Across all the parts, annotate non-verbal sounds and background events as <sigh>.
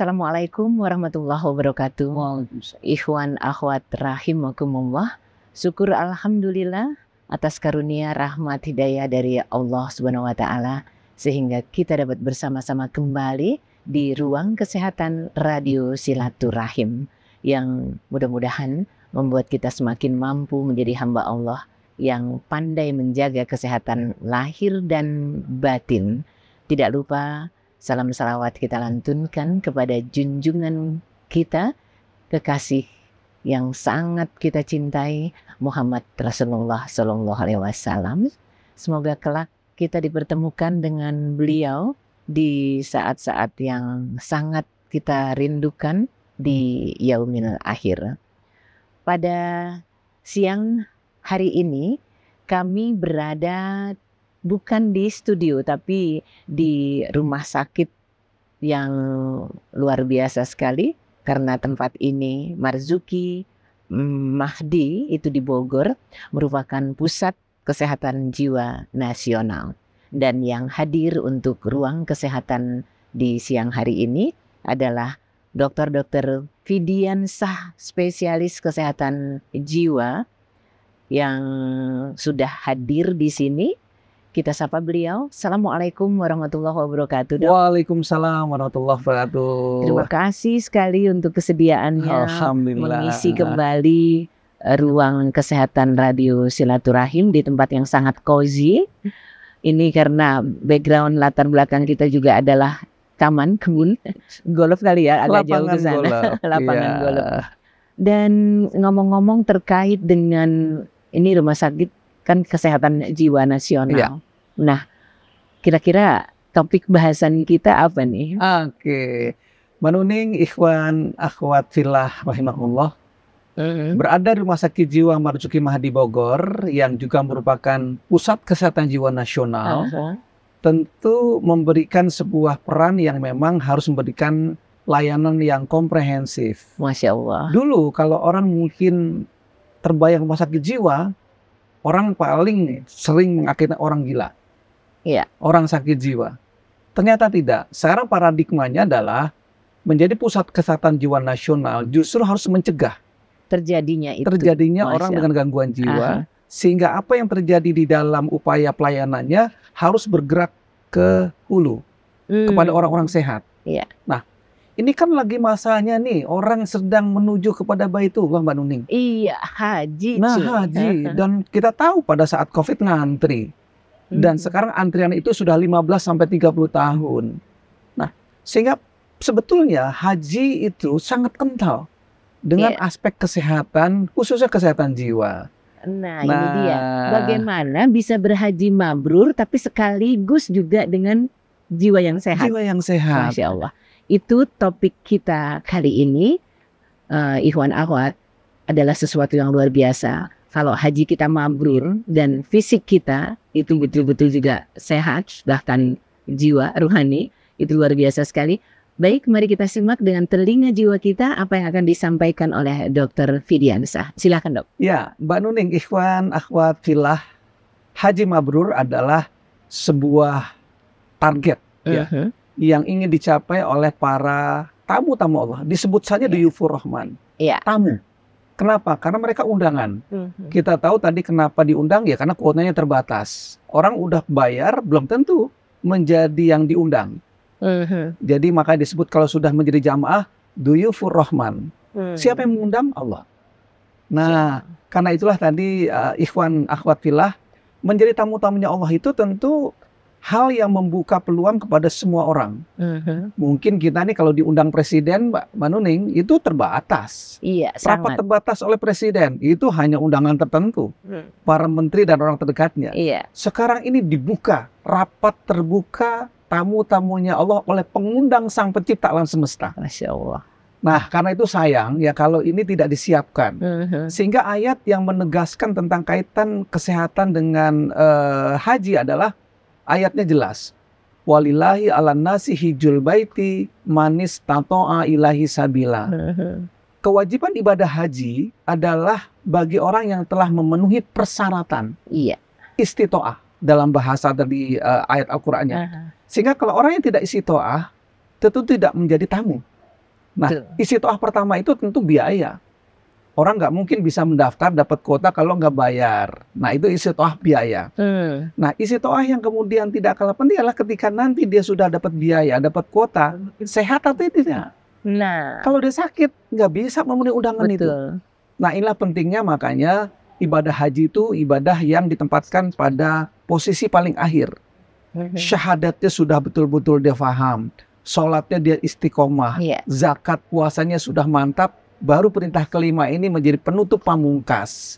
Assalamualaikum warahmatullahi wabarakatuh. Ikhwan akhwat rahimakumullah. Syukur alhamdulillah atas karunia rahmat hidayah dari Allah Subhanahu wa taala sehingga kita dapat bersama-sama kembali di ruang kesehatan Radio Silaturahim yang mudah-mudahan membuat kita semakin mampu menjadi hamba Allah yang pandai menjaga kesehatan lahir dan batin. Tidak lupa Salam salawat kita lantunkan kepada junjungan kita, kekasih yang sangat kita cintai, Muhammad Rasulullah Shallallahu Alaihi Wasallam. Semoga kelak kita dipertemukan dengan beliau di saat-saat yang sangat kita rindukan di yaumil akhir. Pada siang hari ini kami berada bukan di studio tapi di rumah sakit yang luar biasa sekali karena tempat ini Marzuki mm, Mahdi itu di Bogor merupakan pusat kesehatan jiwa nasional dan yang hadir untuk ruang kesehatan di siang hari ini adalah dokter-dokter Fidian Sah spesialis kesehatan jiwa yang sudah hadir di sini kita sapa beliau. Assalamualaikum warahmatullahi wabarakatuh. Dok. Waalaikumsalam warahmatullahi wabarakatuh. Terima kasih sekali untuk kesediaannya Alhamdulillah. mengisi kembali eh, ruang kesehatan radio silaturahim di tempat yang sangat cozy. Ini karena background latar belakang kita juga adalah taman kebun <laughs> golf kali ya agak jauh ke sana <laughs> lapangan iya. golf. Dan ngomong-ngomong terkait dengan ini rumah sakit kan kesehatan jiwa nasional. Ya. Nah, kira-kira topik bahasan kita apa nih? Oke. Okay. Manuning Ikhwan Akhwat Filah rahimahullah berada di Rumah Sakit Jiwa Marzuki Mahdi Bogor yang juga merupakan pusat kesehatan jiwa nasional. Uh-huh. Tentu memberikan sebuah peran yang memang harus memberikan layanan yang komprehensif. Masya Allah. Dulu kalau orang mungkin terbayang rumah sakit jiwa, orang paling sering mengakibatkan orang gila. Iya. Orang sakit jiwa. Ternyata tidak. Sekarang paradigmanya adalah menjadi pusat kesehatan jiwa nasional justru harus mencegah terjadinya itu. Terjadinya Masya. orang dengan gangguan jiwa Aha. sehingga apa yang terjadi di dalam upaya pelayanannya harus bergerak ke hulu hmm. kepada orang-orang sehat. Iya. Nah, ini kan lagi masanya nih orang sedang menuju kepada Baitullah Mbak Nuning. Iya, haji. Nah, haji dan kita tahu pada saat Covid ngantri. Dan hmm. sekarang antrian itu sudah 15 sampai 30 tahun. Nah, sehingga sebetulnya haji itu sangat kental dengan yeah. aspek kesehatan, khususnya kesehatan jiwa. Nah, nah, ini dia. Bagaimana bisa berhaji mabrur tapi sekaligus juga dengan jiwa yang sehat. Jiwa yang sehat. Masya Allah. Itu topik kita kali ini, uh, Ikhwan Ahwat adalah sesuatu yang luar biasa. Kalau haji kita mabrur dan fisik kita itu betul-betul juga sehat, bahkan jiwa ruhani, itu luar biasa sekali. Baik, mari kita simak dengan telinga jiwa kita apa yang akan disampaikan oleh Dokter Fidiansah. Silakan, Dok. Ya, Mbak Nuning, Ikhwan, Ahwat Filah, Haji Mabrur adalah sebuah target uh -huh. ya, uh-huh yang ingin dicapai oleh para tamu-tamu Allah. Disebut saja yeah. Duyufur Rahman. Yeah. Tamu. Kenapa? Karena mereka undangan. Mm-hmm. Kita tahu tadi kenapa diundang ya karena kuotanya terbatas. Orang udah bayar belum tentu menjadi yang diundang. Mm-hmm. Jadi makanya disebut kalau sudah menjadi jamaah Duyufur Rahman. Mm-hmm. Siapa yang mengundang? Allah. Nah, yeah. karena itulah tadi uh, ikhwan akhwat filah menjadi tamu-tamunya Allah itu tentu hal yang membuka peluang kepada semua orang. Uh-huh. Mungkin kita nih kalau diundang presiden Mbak Manuning itu terbatas. Iya, sangat. Rapat terbatas oleh presiden itu hanya undangan tertentu. Hmm. Para menteri dan orang terdekatnya. Iya. Sekarang ini dibuka, rapat terbuka tamu-tamunya Allah oleh pengundang Sang Pencipta alam semesta. Masya Allah. Nah, karena itu sayang ya kalau ini tidak disiapkan. Uh-huh. Sehingga ayat yang menegaskan tentang kaitan kesehatan dengan uh, haji adalah Ayatnya jelas. Walillahi ala nasi hijul baiti manis tato'a ilahi sabila. <laughs> Kewajiban ibadah haji adalah bagi orang yang telah memenuhi persyaratan. Iya. Istitoah dalam bahasa dari uh, eh, ayat Al-Qur'annya. Sehingga kalau orang yang tidak istitoah tentu tidak menjadi tamu. Nah, istitoah pertama itu tentu biaya orang nggak mungkin bisa mendaftar dapat kuota kalau nggak bayar. Nah itu isi toah biaya. Hmm. Nah isi toah yang kemudian tidak kalah penting adalah ketika nanti dia sudah dapat biaya, dapat kuota, sehat atau tidak. Nah kalau dia sakit nggak bisa memenuhi undangan Betul. itu. Nah inilah pentingnya makanya ibadah haji itu ibadah yang ditempatkan pada posisi paling akhir. Mm-hmm. Syahadatnya sudah betul-betul dia faham. Sholatnya dia istiqomah, yeah. zakat puasanya sudah mantap, baru perintah kelima ini menjadi penutup pamungkas.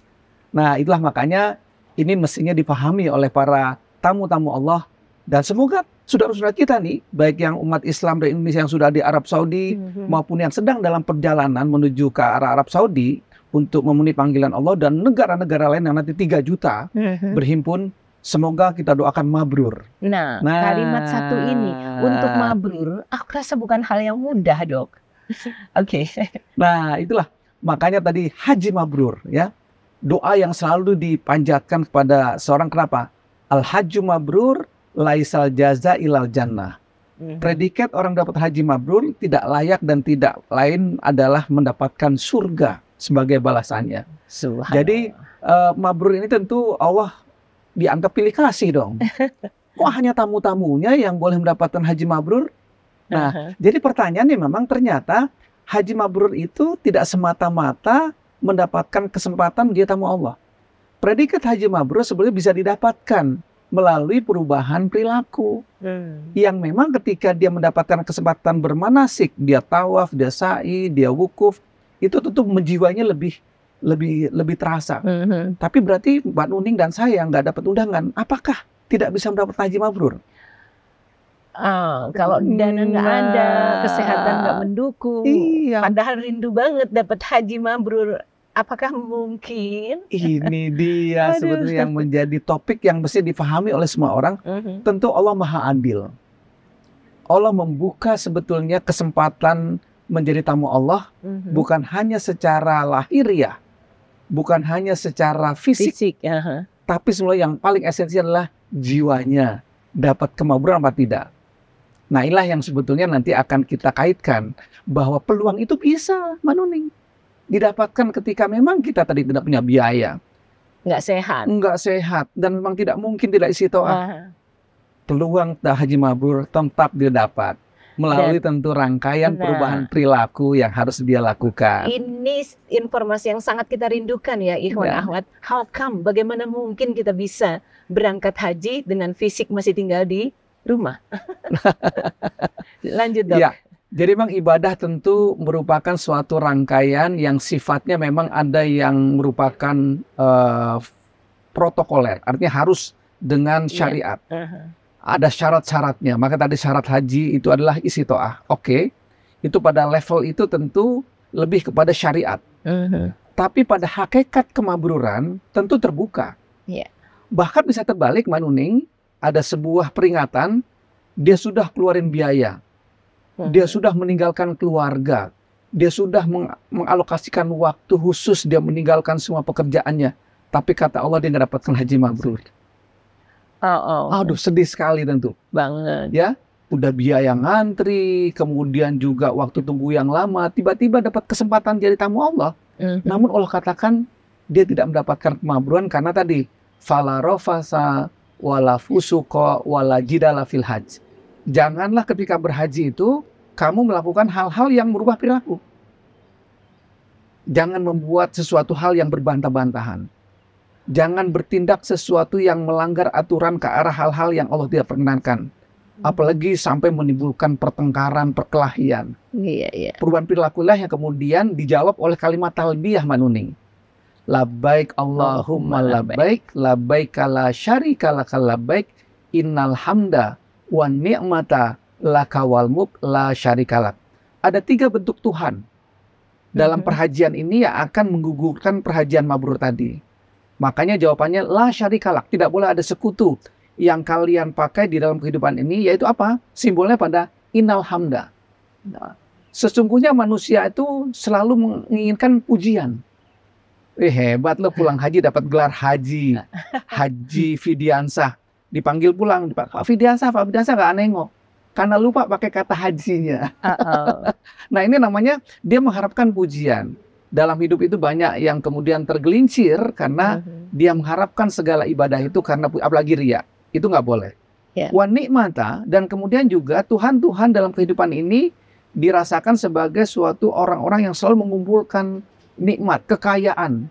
Nah, itulah makanya ini mestinya dipahami oleh para tamu-tamu Allah dan semoga saudara-saudara kita nih, baik yang umat Islam dari Indonesia yang sudah di Arab Saudi mm-hmm. maupun yang sedang dalam perjalanan menuju ke arah Arab Saudi untuk memenuhi panggilan Allah dan negara-negara lain yang nanti 3 juta mm-hmm. berhimpun Semoga kita doakan mabrur. Nah, nah, kalimat satu ini nah. untuk mabrur, aku rasa bukan hal yang mudah, dok. <laughs> Oke. Okay. Nah, itulah makanya tadi haji mabrur ya. Doa yang selalu dipanjatkan kepada seorang kenapa? Al haji mabrur laisal jaza ilal jannah. Mhm. Predikat orang dapat haji mabrur tidak layak dan tidak lain adalah mendapatkan surga sebagai balasannya. Jadi uh, mabrur ini tentu Allah dianggap pilih kasih dong. <laughs> Kok hanya tamu-tamunya yang boleh mendapatkan haji mabrur? Nah, uh -huh. jadi pertanyaannya memang ternyata haji mabrur itu tidak semata-mata mendapatkan kesempatan dia tamu Allah. Predikat haji mabrur sebenarnya bisa didapatkan melalui perubahan perilaku. Hmm. Yang memang ketika dia mendapatkan kesempatan bermanasik, dia tawaf, dia sa'i, dia wukuf, itu tentu menjiwanya lebih lebih lebih terasa. Hmm. hmm. Tapi berarti Mbak Nuning dan saya nggak dapat undangan, apakah tidak bisa mendapat haji mabrur? Ah, kalau dana nggak ada, kesehatan nggak mendukung. Iya. Padahal rindu banget dapat haji mabrur. Apakah mungkin? Ini dia <laughs> sebetulnya yang menjadi topik yang mesti difahami oleh semua orang. Uh mm-hmm. -huh. Tentu Allah Maha Adil. Allah membuka sebetulnya kesempatan menjadi tamu Allah uh mm-hmm. -huh. bukan hanya secara lahiriah, bukan hanya secara fisik, fisik uh -huh. tapi semua yang paling esensial adalah jiwanya dapat kemaburan apa tidak. Nah inilah yang sebetulnya nanti akan kita kaitkan bahwa peluang itu bisa manuning didapatkan ketika memang kita tadi tidak punya biaya. Nggak sehat. Nggak sehat dan memang tidak mungkin tidak isi toa. Peluang haji mabur tetap didapat melalui Dan, tentu rangkaian nah, perubahan perilaku yang harus dia lakukan. Ini informasi yang sangat kita rindukan ya Ikhwan nah. Ya. Ahmad. How come? Bagaimana mungkin kita bisa berangkat haji dengan fisik masih tinggal di rumah. Lanjut dong. Ya. Jadi memang ibadah tentu merupakan suatu rangkaian yang sifatnya memang ada yang merupakan uh, protokoler, artinya harus dengan iya. syariat. Yeah. Uh-huh. Ada syarat-syaratnya. Maka tadi syarat haji itu adalah isi toah. Oke, okay. itu pada level itu tentu lebih kepada syariat. Uh-huh. Tapi pada hakikat kemabruran tentu terbuka. Yeah. Bahkan bisa terbalik manuning ada sebuah peringatan, dia sudah keluarin biaya, hmm. dia sudah meninggalkan keluarga, dia sudah meng mengalokasikan waktu khusus, dia meninggalkan semua pekerjaannya, tapi kata Allah dia nggak dapatkan haji mabrur. Oh, oh. Aduh sedih sekali tentu. Banget. Ya, udah biaya ngantri, kemudian juga waktu tunggu yang lama, tiba-tiba dapat kesempatan jadi tamu Allah. Mm -hmm. Namun Allah katakan dia tidak mendapatkan kemabruan karena tadi falarofasa wala fusuqa wala jidala fil hajj. Janganlah ketika berhaji itu kamu melakukan hal-hal yang merubah perilaku. Jangan membuat sesuatu hal yang berbantah-bantahan. Jangan bertindak sesuatu yang melanggar aturan ke arah hal-hal yang Allah tidak perkenankan. Hmm. Apalagi sampai menimbulkan pertengkaran, perkelahian. Iya, iya. Perubahan perilakulah yang kemudian dijawab oleh kalimat talbiyah manuning labbaik Allahumma labbaik labbaik la syarika laka labbaik innal hamda wa ni'mata laka wal la syarika lak. Ada tiga bentuk Tuhan. Dalam mhm. perhajian ini yang akan menggugurkan perhajian mabrur tadi. Makanya jawabannya la syarika lak, tidak boleh ada sekutu yang kalian pakai di dalam kehidupan ini yaitu apa? Simbolnya pada innal hamda. Nah. sesungguhnya manusia itu selalu menginginkan pujian Wih hebat lo pulang haji dapat gelar haji. Haji Fidiansah. Dipanggil pulang, Pak Fidiansah, Pak Fidiansah aneh nengok karena lupa pakai kata hajinya. Uh-uh. nah ini namanya dia mengharapkan pujian. Dalam hidup itu banyak yang kemudian tergelincir karena uh -huh. dia mengharapkan segala ibadah itu karena apalagi ria. Itu nggak boleh. Yeah. nikmata dan kemudian juga Tuhan-Tuhan dalam kehidupan ini dirasakan sebagai suatu orang-orang yang selalu mengumpulkan nikmat, kekayaan,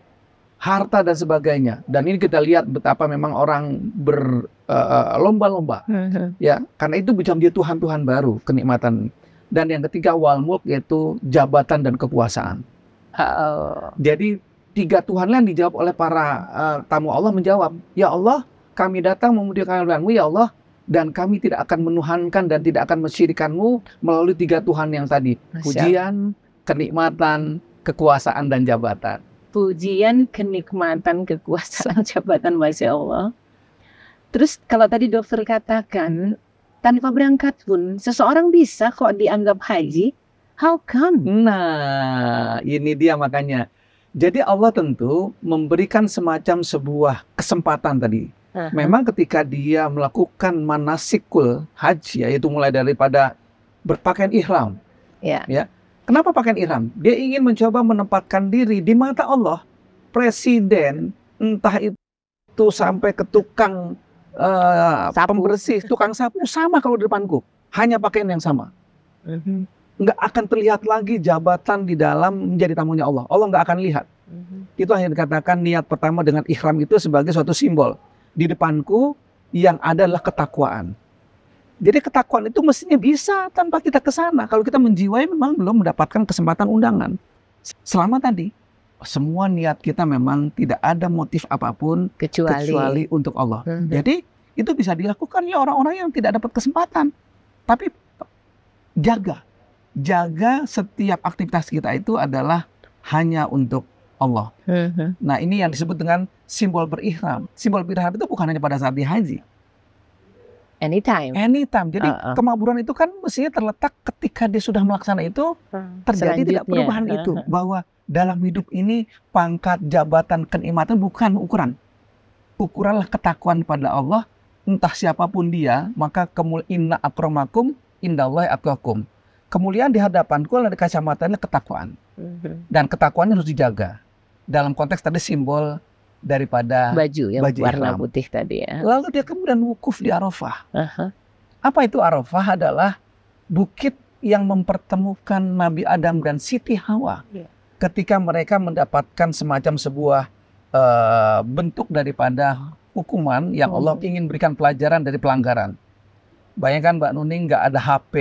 harta dan sebagainya. Dan ini kita lihat betapa memang orang berlomba-lomba. Eh, eh, uh, mm-hmm. ya, karena itu bisa menjadi tuhan-tuhan baru kenikmatan. Dan yang ketiga walmuk yaitu jabatan dan kekuasaan. Uh. Jadi tiga tuhan yang dijawab oleh para uh, tamu Allah menjawab, "Ya Allah, kami datang memudikan kehadiranmu ya Allah." Dan kami tidak akan menuhankan dan tidak akan mensyirikanmu melalui tiga Tuhan yang tadi. Pujian, kenikmatan, kekuasaan dan jabatan. Pujian kenikmatan kekuasaan <laughs> jabatan Masya Allah. Terus kalau tadi dokter katakan tanpa berangkat pun seseorang bisa kok dianggap haji. How come? Nah, ini dia makanya. Jadi Allah tentu memberikan semacam sebuah kesempatan tadi. Uh -huh. Memang ketika dia melakukan manasikul haji yaitu mulai daripada berpakaian ihram. Yeah. Ya, ya Kenapa pakaian ihram? Dia ingin mencoba menempatkan diri di mata Allah. Presiden entah itu sampai ke tukang uh, sapu. pembersih, tukang sapu sama kalau di depanku. Hanya pakaian yang sama. Mhm. Nggak akan terlihat lagi jabatan di dalam menjadi tamunya Allah. Allah nggak akan lihat. Mhm. Itu hanya dikatakan niat pertama dengan ihram itu sebagai suatu simbol. Di depanku yang ada adalah ketakwaan. Jadi ketakuan itu mestinya bisa tanpa kita ke sana. Kalau kita menjiwai memang belum mendapatkan kesempatan undangan. Selama tadi semua niat kita memang tidak ada motif apapun kecuali, kecuali untuk Allah. Hmm. Jadi itu bisa dilakukan ya orang-orang yang tidak dapat kesempatan. Tapi jaga, jaga setiap aktivitas kita itu adalah hanya untuk Allah. Hmm. Nah ini yang disebut dengan simbol berihram. Simbol berihram itu bukan hanya pada saat di haji Anytime. Anytime. Jadi uh, uh. kemaburan itu kan mestinya terletak ketika dia sudah melaksanakan itu hmm. terjadi tidak perubahan uh, uh. itu bahwa dalam hidup ini pangkat, jabatan, kenikmatan bukan ukuran. Ukuranlah ketakuan pada Allah entah siapapun dia, maka kemul inna akromakum indallahi akrakum. Kemuliaan di hadapanku adalah kacamata ketakwaan. Hmm. Dan ketakwaan harus dijaga. Dalam konteks tadi simbol daripada baju yang baju warna Islam. putih tadi ya. Lalu dia kemudian wukuf di Arafah. Apa itu Arafah adalah bukit yang mempertemukan Nabi Adam dan Siti Hawa. ya. Ketika mereka mendapatkan semacam sebuah uh, bentuk daripada hukuman yang Allah hmm. ingin berikan pelajaran dari pelanggaran. Bayangkan Mbak Nuning nggak ada HP,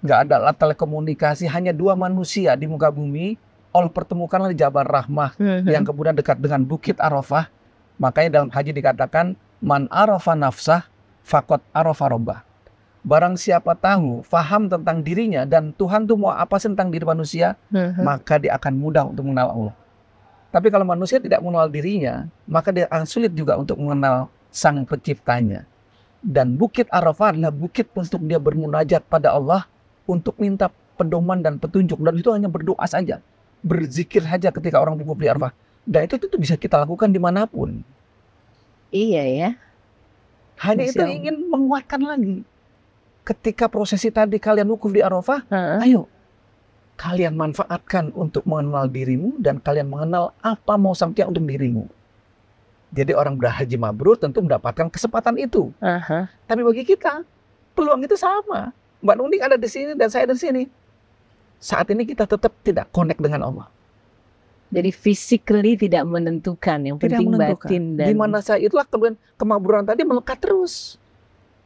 nggak ada telekomunikasi, hanya dua manusia di muka bumi Allah pertemukanlah di Jabal Rahmah <laughs> yang kemudian dekat dengan Bukit Arafah. Makanya dalam haji dikatakan man arafa nafsah fakot arafa robbah. Barang siapa tahu, faham tentang dirinya dan Tuhan tuh mau apa sih tentang diri manusia, <laughs> maka dia akan mudah untuk mengenal Allah. Tapi kalau manusia tidak mengenal dirinya, maka dia akan sulit juga untuk mengenal sang penciptanya. Dan bukit Arafah adalah bukit untuk dia bermunajat pada Allah untuk minta pedoman dan petunjuk. Dan itu hanya berdoa saja berzikir saja ketika orang mengumpul di Arfah. Dan itu tuh bisa kita lakukan dimanapun. Iya ya. Hanya itu ingin menguatkan lagi. Ketika prosesi tadi kalian wukuf di Arafah, ayo kalian manfaatkan untuk mengenal dirimu dan kalian mengenal apa mau sampai untuk dirimu. Jadi orang berhaji mabrur tentu mendapatkan kesempatan itu. Uh Tapi bagi kita peluang itu sama. Mbak Nuni ada di sini dan saya di sini saat ini kita tetap tidak connect dengan Allah. Jadi physically tidak menentukan yang tidak penting menentukan. batin dan di mana saya itulah kemudian kemaburan tadi melekat terus.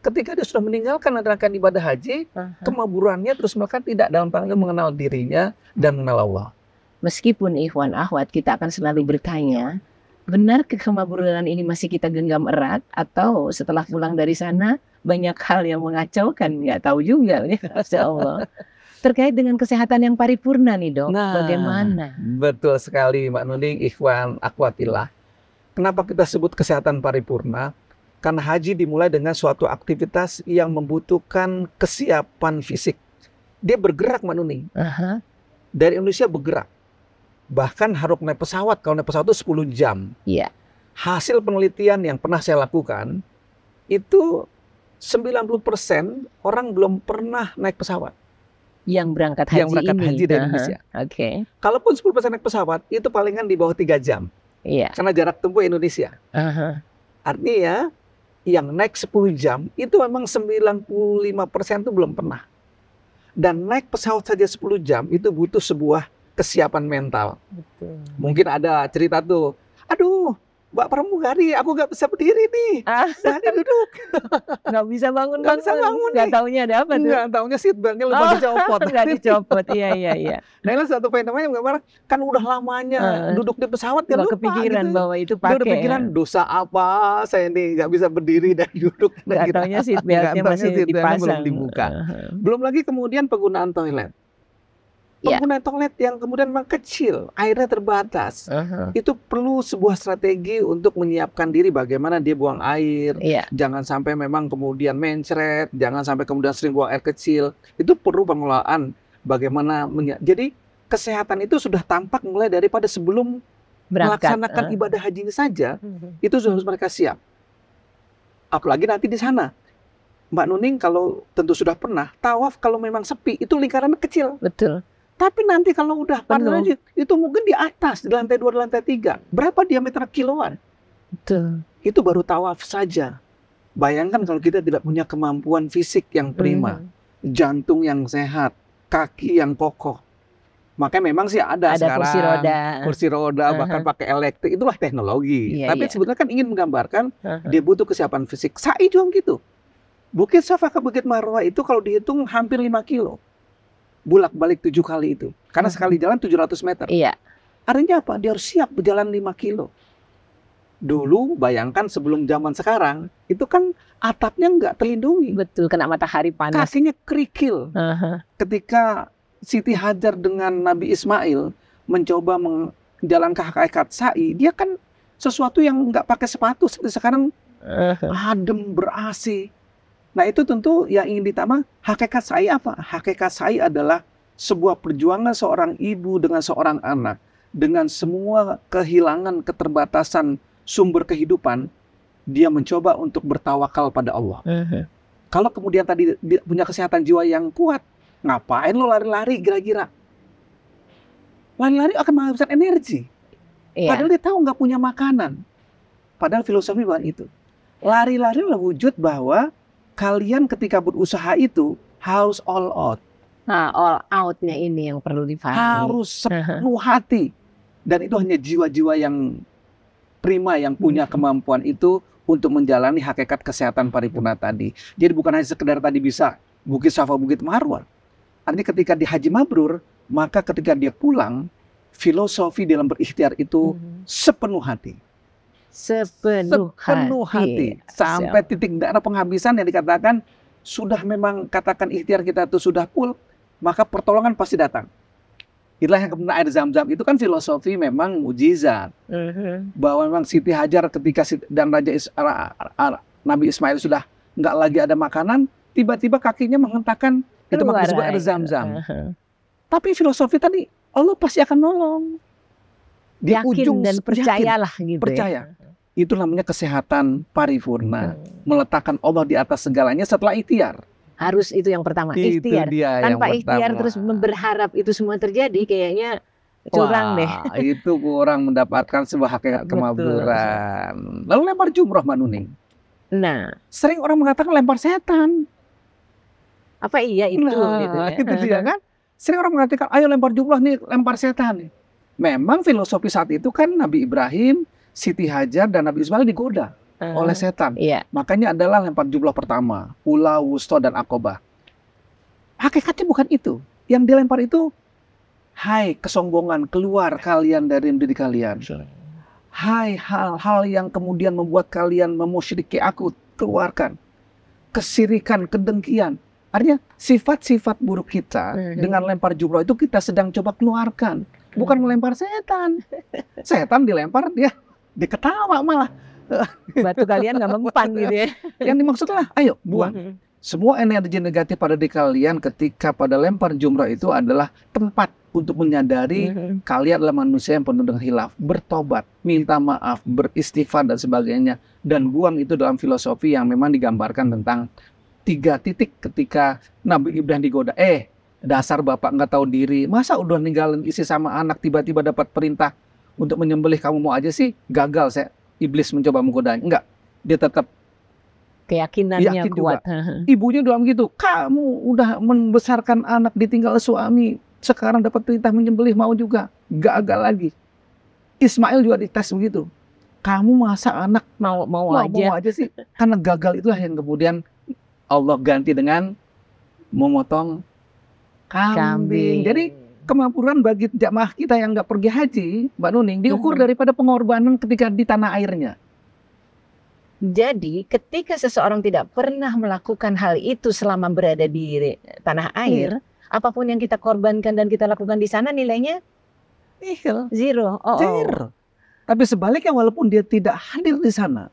Ketika dia sudah meninggalkan rangkaian ibadah haji, uh -huh. kemaburannya terus melekat tidak dalam panggil mengenal dirinya dan mengenal Allah. Meskipun ikhwan ahwat kita akan selalu bertanya, benar kemaburan ini masih kita genggam erat atau setelah pulang dari sana banyak hal yang mengacaukan nggak tahu juga ya <laughs> Allah terkait dengan kesehatan yang paripurna nih dok. Nah, Bagaimana? Betul sekali Mbak Nuning, Ikhwan, Akwatilah. Kenapa kita sebut kesehatan paripurna? Karena haji dimulai dengan suatu aktivitas yang membutuhkan kesiapan fisik. Dia bergerak Mbak Nuning. Uh -huh. Dari Indonesia bergerak. Bahkan harus naik pesawat. Kalau naik pesawat itu 10 jam. Yeah. Hasil penelitian yang pernah saya lakukan, itu 90% orang belum pernah naik pesawat yang berangkat haji yang berangkat ini. haji dari uh-huh. Indonesia. Oke. Okay. Kalaupun 10% naik pesawat, itu palingan di bawah tiga jam. Iya. Yeah. Karena jarak tempuh Indonesia. Uh-huh. Artinya yang naik 10 jam itu memang 95% persen itu belum pernah. Dan naik pesawat saja 10 jam itu butuh sebuah kesiapan mental. Betul. Mungkin ada cerita tuh, aduh Mbak Pramugari, aku gak bisa berdiri nih. Ah. Dari duduk. <laughs> gak bisa bangun. Nggak bisa bangun. Gak taunya ada apa tuh? Gak taunya seatbeltnya lupa oh, dicopot. <laughs> gak dicopot, iya iya iya. Nah ini satu fenomena yang marah, kan udah lamanya uh, duduk di pesawat kan lupa. kepikiran gitu. Ya. bahwa itu pakai. Udah kepikiran ya. Eh. dosa apa saya nih gak bisa berdiri dan <laughs> duduk. Gak gitu. taunya seatbeltnya masih dipasang. Belum dibuka. Uh -huh. Belum lagi kemudian penggunaan toilet. Iya. penggunaan yeah. toilet yang kemudian memang kecil, airnya terbatas. Uh -huh. Itu perlu sebuah strategi untuk menyiapkan diri bagaimana dia buang air. Yeah. Jangan sampai memang kemudian mencret, jangan sampai kemudian sering buang air kecil. Itu perlu pengelolaan bagaimana jadi kesehatan itu sudah tampak mulai daripada sebelum Berangkat. melaksanakan uh. ibadah ini saja, <laughs> itu sudah harus mereka siap. Apalagi nanti di sana. Mbak Nuning kalau tentu sudah pernah tawaf kalau memang sepi itu lingkarannya kecil. Betul. Tapi nanti kalau udah panen itu mungkin di atas, di lantai dua, di lantai tiga. Berapa diameter kiloan? Betul. Itu baru tawaf saja. Bayangkan kalau kita tidak punya kemampuan fisik yang prima, mm. jantung yang sehat, kaki yang kokoh. Makanya memang sih ada, ada sekarang kursi roda, kursi roda uh-huh. bahkan pakai elektrik itulah teknologi. Yeah, Tapi yeah. sebetulnya kan ingin menggambarkan uh-huh. dia butuh kesiapan fisik. Sa'i juga gitu. Bukit Safa ke Bukit Marwah itu kalau dihitung hampir 5 kilo bulak balik tujuh kali itu. Karena hmm. sekali jalan 700 meter. Iya. Artinya apa? Dia harus siap berjalan 5 kilo. Dulu bayangkan sebelum zaman sekarang itu kan atapnya nggak terlindungi. Betul, kena matahari panas. Kakinya kerikil. Uh -huh. Ketika Siti Hajar dengan Nabi Ismail mencoba menjalankan hakikat sa'i, dia kan sesuatu yang nggak pakai sepatu seperti sekarang uh -huh. adem berasi Nah itu tentu yang ingin ditambah hakikat saya apa? Hakikat saya adalah sebuah perjuangan seorang ibu dengan seorang anak dengan semua kehilangan keterbatasan sumber kehidupan dia mencoba untuk bertawakal pada Allah. Uh-huh. Kalau kemudian tadi dia punya kesehatan jiwa yang kuat, ngapain lo lari-lari kira-kira? Lari-lari akan menghabiskan energi. Yeah. Padahal dia tahu nggak punya makanan. Padahal filosofi bukan itu. Lari-lari adalah wujud bahwa kalian ketika berusaha itu harus all out. Nah, all outnya ini yang perlu dipahami. Harus <laughs> sepenuh hati. Dan itu hanya jiwa-jiwa yang prima yang punya hmm. kemampuan itu untuk menjalani hakikat kesehatan paripurna tadi. Jadi bukan hanya sekedar tadi bisa Bukit Safa, Bukit Marwar. Artinya ketika di Haji Mabrur, maka ketika dia pulang, filosofi dalam berikhtiar itu hmm. sepenuh hati sepenuh, sepenuh hati. hati sampai Siap. titik darah penghabisan yang dikatakan sudah memang katakan ikhtiar kita itu sudah full maka pertolongan pasti datang itulah yang kemudian air zam-zam itu kan filosofi memang mujizat uh mm-hmm. -huh. bahwa memang Siti Hajar ketika dan Raja Is, Ar, Ar, Ar, Nabi Ismail sudah nggak lagi ada makanan tiba-tiba kakinya menghentakkan itu maka disebut air zam-zam uh-huh. tapi filosofi tadi Allah pasti akan nolong di yakin ujung dan percayalah gitu ya. percaya ya. Itu namanya kesehatan paripurna. Hmm. Meletakkan Allah di atas segalanya setelah ikhtiar. Harus itu yang pertama, itu ikhtiar. Dia Tanpa yang ikhtiar pertama. terus berharap itu semua terjadi kayaknya curang Wah, deh. <laughs> Itu kurang mendapatkan sebuah hakikat kemaburan. Lalu lempar jumroh Manuning. Nah, sering orang mengatakan lempar setan. Apa iya itu? Nah, gitu, ya? itu dia <laughs> kan. Sering orang mengatakan, ayo lempar jumroh nih, lempar setan. Memang filosofi saat itu kan Nabi Ibrahim Siti Hajar dan Nabi Ismail digoda uh, oleh setan. Yeah. Makanya adalah lempar jumlah pertama, Pulau Wusto, dan Akobah. Hakikatnya bukan itu. Yang dilempar itu, hai kesombongan, keluar kalian dari diri kalian. Hai hal-hal yang kemudian membuat kalian memusyriki aku, keluarkan. Kesirikan, kedengkian. Artinya sifat-sifat buruk kita hmm. dengan lempar jumroh itu kita sedang coba keluarkan. Bukan hmm. melempar setan. Setan dilempar, dia dia ketawa malah. Batu kalian nggak mempan gitu ya. <laughs> Yang dimaksud lah, ayo buang. Semua energi negatif pada diri kalian ketika pada lempar jumrah itu adalah tempat untuk menyadari mm kalian adalah manusia yang penuh dengan hilaf, bertobat, minta maaf, beristighfar dan sebagainya. Dan buang itu dalam filosofi yang memang digambarkan tentang tiga titik ketika Nabi Ibrahim digoda. Eh, dasar bapak nggak tahu diri. Masa udah ninggalin isi sama anak tiba-tiba dapat perintah untuk menyembelih kamu mau aja sih gagal saya iblis mencoba menggodanya. Enggak, dia tetap keyakinannya yakin kuat. Juga. <laughs> Ibunya doang gitu. kamu udah membesarkan anak ditinggal suami, sekarang dapat perintah menyembelih mau juga, gagal lagi. Ismail juga dites begitu. Kamu masa anak mau mau, mau aja mau aja sih, karena gagal itulah yang kemudian Allah ganti dengan memotong kambing. kambing. Jadi Kemampuan bagi jamaah kita yang nggak pergi haji, Mbak Nuning, diukur daripada pengorbanan ketika di tanah airnya. Jadi, ketika seseorang tidak pernah melakukan hal itu selama berada di tanah iya. air, hmm. apapun yang kita korbankan dan kita lakukan di sana nilainya nihil, zero. Oh, oh. zero. Tapi sebaliknya walaupun dia tidak hadir di sana,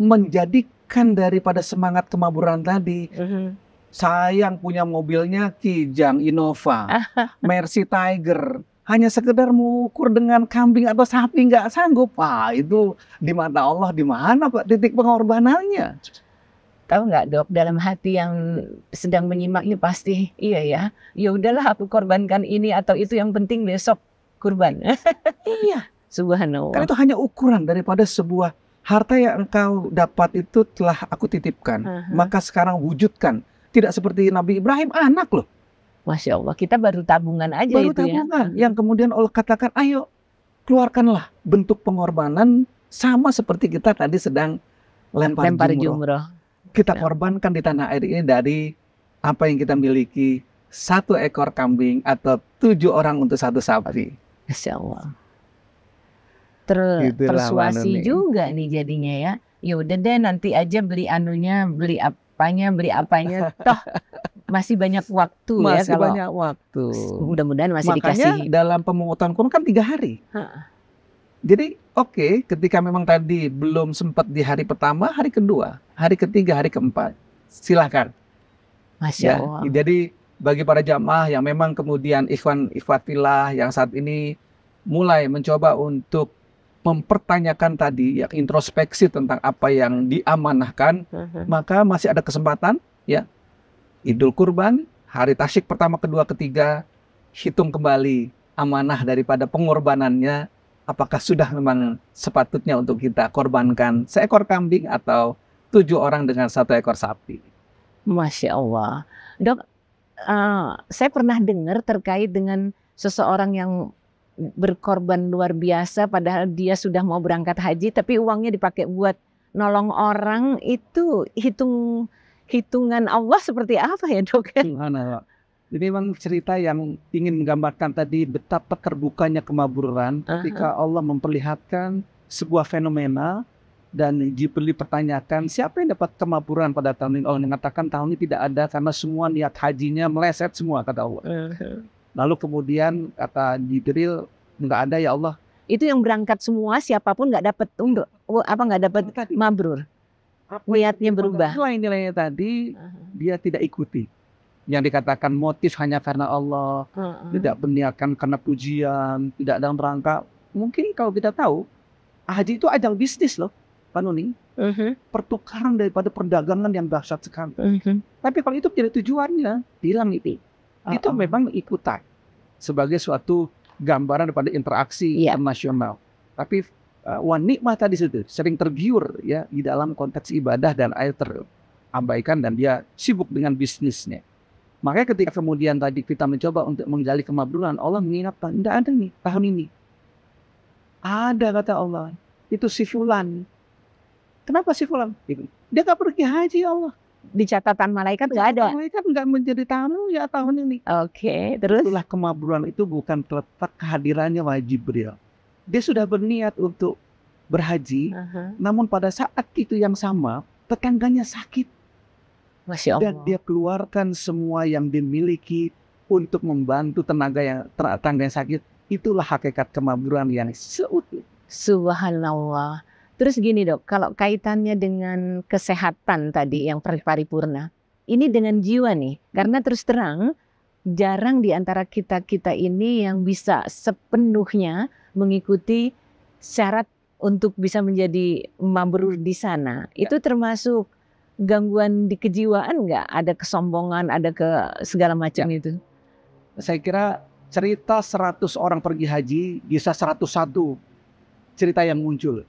menjadikan daripada semangat kemaburan tadi uh mm-hmm. -huh. Sayang punya mobilnya Kijang Innova, <laughs> Mercy Tiger. Hanya sekedar mengukur dengan kambing atau sapi nggak sanggup. Pak, itu di mata Allah di mana Pak titik pengorbanannya? Tahu nggak dok, dalam hati yang sedang menyimak ini pasti iya ya. Ya udahlah aku korbankan ini atau itu yang penting besok kurban. <laughs> iya. Subhanallah. Karena itu hanya ukuran daripada sebuah harta yang engkau dapat itu telah aku titipkan. Uh -huh. Maka sekarang wujudkan tidak seperti Nabi Ibrahim, anak loh. Masya Allah, kita baru tabungan aja baru itu ya. tabungan. ya. Yang kemudian Allah katakan, ayo keluarkanlah bentuk pengorbanan sama seperti kita tadi sedang lempar, lempar jumroh. jumroh. Kita ya. korbankan di tanah air ini dari apa yang kita miliki, satu ekor kambing atau tujuh orang untuk satu sapi. Masya Allah. Ter Itulah persuasi juga nih jadinya ya. Yaudah deh nanti aja beli anunya, beli apa apanya, beli apanya, toh masih banyak waktu ya masih ya kalau banyak waktu. Mudah-mudahan masih Makanya dikasih. dalam pemungutan kurun kan tiga hari. Ha. Jadi oke, okay, ketika memang tadi belum sempat di hari pertama, hari kedua, hari ketiga, hari keempat, silahkan. Masya ya, Jadi bagi para jamaah yang memang kemudian ikhwan ikhwatilah yang saat ini mulai mencoba untuk mempertanyakan tadi ya introspeksi tentang apa yang diamanahkan, uh-huh. maka masih ada kesempatan ya Idul Kurban, hari Tasyik pertama, kedua, ketiga, hitung kembali amanah daripada pengorbanannya apakah sudah memang sepatutnya untuk kita korbankan seekor kambing atau tujuh orang dengan satu ekor sapi. Masya Allah. Dok, uh, saya pernah dengar terkait dengan seseorang yang berkorban luar biasa padahal dia sudah mau berangkat haji tapi uangnya dipakai buat nolong orang itu hitung hitungan Allah seperti apa ya dok? Ya? Ini memang cerita yang ingin menggambarkan tadi betapa terbukanya kemaburan ketika uh -huh. Allah memperlihatkan sebuah fenomena dan diperli pertanyakan siapa yang dapat kemaburan pada tahun ini? Allah oh, mengatakan tahun ini tidak ada karena semua niat hajinya meleset semua kata Allah. Uh -huh. Lalu kemudian kata Jibril nggak ada ya Allah. Itu yang berangkat semua siapapun nggak dapat untuk oh, apa nggak dapat mabrur. Niatnya berubah. Selain nilainya tadi dia tidak ikuti. Yang dikatakan motif hanya karena Allah, uh -uh. tidak berniatkan karena pujian, tidak dalam rangka. Mungkin kalau kita tahu, haji itu ajang bisnis loh, Pak Nuni. Uh -huh. Pertukaran daripada perdagangan yang dahsyat sekali. Uh -huh. Tapi kalau itu menjadi tujuannya, bilang itu uh, itu memang ikutan sebagai suatu gambaran daripada interaksi yeah. internasional. Tapi uh, wan nikmat tadi situ sering tergiur ya di dalam konteks ibadah dan air terabaikan dan dia sibuk dengan bisnisnya. Makanya ketika kemudian tadi kita mencoba untuk menggali kemabruran, Allah mengingatkan, tidak ada nih tahun ini. Ada kata Allah, itu si Fulan. Kenapa si Fulan? Dia gak pergi haji Allah di catatan malaikat nggak ada. Malaikat nggak menjadi tamu ya tahun ini. Oke, okay, terus? Itulah kemabruan itu bukan terletak kehadirannya wajib Jibril. Dia sudah berniat untuk berhaji, uh -huh. namun pada saat itu yang sama tetangganya sakit. Masya Dan dia keluarkan semua yang dimiliki untuk membantu tenaga yang tetangga yang sakit. Itulah hakikat kemabruan yang seutuh. Subhanallah. Terus gini dok, kalau kaitannya dengan kesehatan tadi yang paripurna, ini dengan jiwa nih, karena terus terang jarang di antara kita-kita ini yang bisa sepenuhnya mengikuti syarat untuk bisa menjadi mabrur di sana. Ya. Itu termasuk gangguan di kejiwaan nggak? Ada kesombongan, ada ke segala macam ya. itu? Saya kira cerita 100 orang pergi haji bisa 101 cerita yang muncul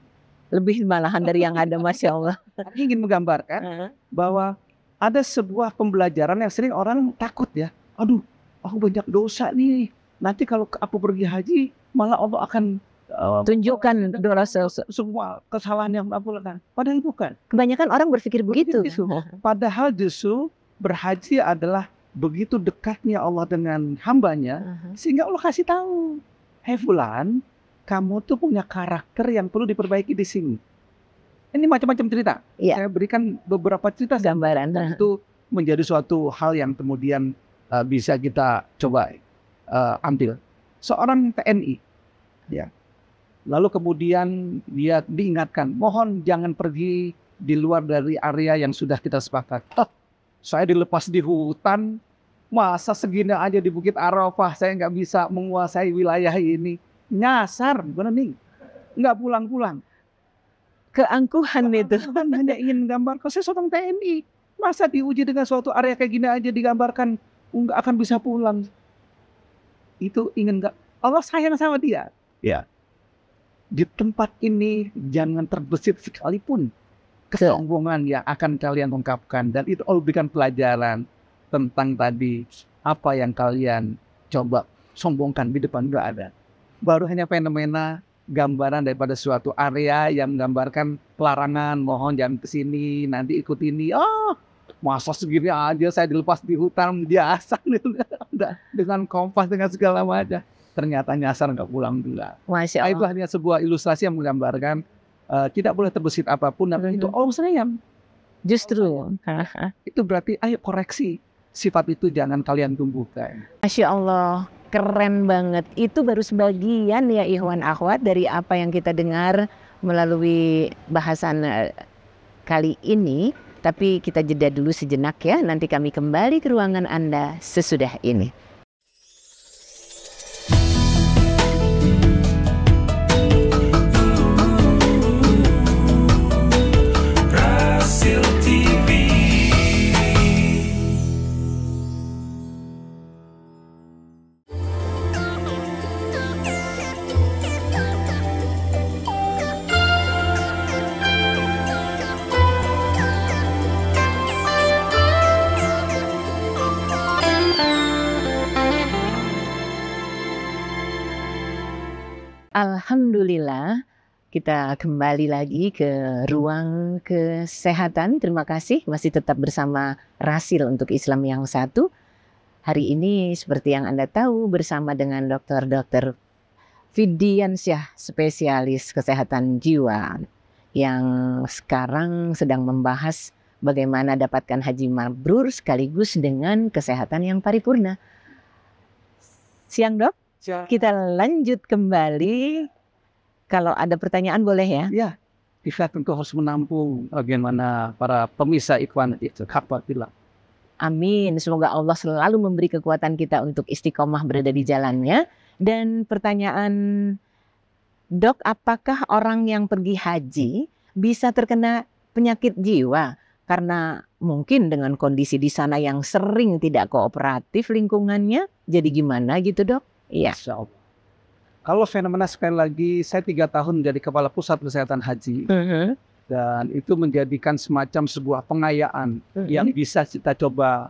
lebih malahan dari yang ada masya Allah. Aku <laughs> ingin menggambarkan bahwa ada sebuah pembelajaran yang sering orang takut ya. Aduh, aku banyak dosa nih. Nanti kalau aku pergi haji, malah Allah akan um, tunjukkan dosa semua kesalahan yang aku lakukan. Padahal bukan. Kebanyakan orang berpikir begitu. begitu. Padahal justru berhaji adalah begitu dekatnya Allah dengan hambanya uh -huh. sehingga Allah kasih tahu, "Hei fulan, kamu tuh punya karakter yang perlu diperbaiki di sini. Ini macam-macam cerita. Ya. Saya berikan beberapa cerita gambaran itu menjadi suatu hal yang kemudian uh, bisa kita coba uh, ambil. Seorang TNI, ya. Lalu kemudian dia diingatkan, mohon jangan pergi di luar dari area yang sudah kita sepakat. Saya dilepas di hutan, masa segini aja di Bukit Arafah, saya nggak bisa menguasai wilayah ini nyasar nih, nggak pulang-pulang keangkuhan itu kan <laughs> hanya ingin gambar kau saya seorang TNI masa diuji dengan suatu area kayak gini aja digambarkan nggak akan bisa pulang itu ingin nggak Allah sayang sama dia ya di tempat ini jangan terbesit sekalipun kesombongan yang akan kalian ungkapkan dan itu Allah berikan pelajaran tentang tadi apa yang kalian coba sombongkan di depan gak ada baru hanya fenomena gambaran daripada suatu area yang menggambarkan pelarangan, mohon jangan ke sini, nanti ikut ini. Oh, masa segini aja saya dilepas di hutan biasa <laughs> dengan kompas dengan segala macam. Ternyata nyasar nggak pulang juga. Masya ah, Allah. Itu hanya sebuah ilustrasi yang menggambarkan uh, tidak boleh terbesit apapun, Nah, itu oh saya Justru. <laughs> itu berarti ayo koreksi sifat itu jangan kalian tumbuhkan. Masya Allah. Keren banget. Itu baru sebagian ya Ikhwan Akhwat dari apa yang kita dengar melalui bahasan eh, kali ini. Tapi kita jeda dulu sejenak ya. Nanti kami kembali ke ruangan Anda sesudah ini. kita kembali lagi ke ruang kesehatan. Terima kasih masih tetap bersama Rasil untuk Islam yang satu. Hari ini seperti yang Anda tahu bersama dengan Dokter Dokter Fidiansyah, spesialis kesehatan jiwa yang sekarang sedang membahas bagaimana dapatkan haji mabrur sekaligus dengan kesehatan yang paripurna. Siang dok, kita lanjut kembali kalau ada pertanyaan boleh ya? Ya, kita tentu harus menampung bagaimana para pemirsa ikhwan itu bilang? Amin. Semoga Allah selalu memberi kekuatan kita untuk istiqomah berada di jalannya. Dan pertanyaan dok, apakah orang yang pergi haji bisa terkena penyakit jiwa? Karena mungkin dengan kondisi di sana yang sering tidak kooperatif lingkungannya, jadi gimana gitu dok? Iya. Insya Allah kalau fenomena sekali lagi, saya tiga tahun menjadi kepala pusat kesehatan haji. Uh -huh. Dan itu menjadikan semacam sebuah pengayaan uh -huh. yang bisa kita coba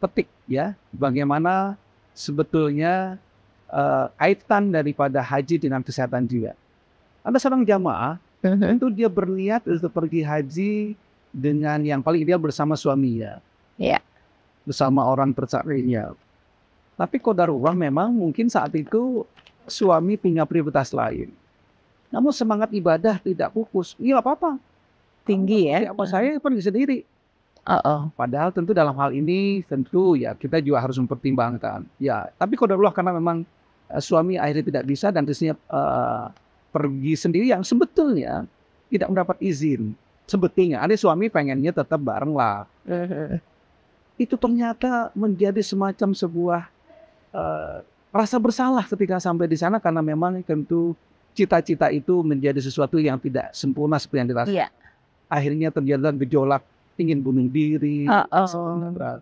petik ya. Bagaimana sebetulnya uh, kaitan daripada haji dengan kesehatan jiwa. Ada seorang jamaah, uh -huh. itu dia berniat untuk pergi haji dengan yang paling ideal bersama suaminya. ya. Yeah. Bersama orang percaya Tapi kodarullah memang mungkin saat itu suami punya prioritas lain. Namun semangat ibadah tidak fokus, iya apa-apa. Tinggi ya? Apa saya pergi sendiri. Uh -oh. Padahal tentu dalam hal ini tentu ya kita juga harus mempertimbangkan. Ya, tapi Allah karena memang uh, suami akhirnya tidak bisa dan istrinya uh, pergi sendiri yang sebetulnya tidak mendapat izin. Sebetulnya ada suami pengennya tetap bareng lah. Uh -huh. Itu ternyata menjadi semacam sebuah uh, rasa bersalah ketika sampai di sana karena memang tentu cita-cita itu menjadi sesuatu yang tidak sempurna seperti yang dirasakan. Iya. Akhirnya terjadi gejolak ingin bunuh diri. Uh oh,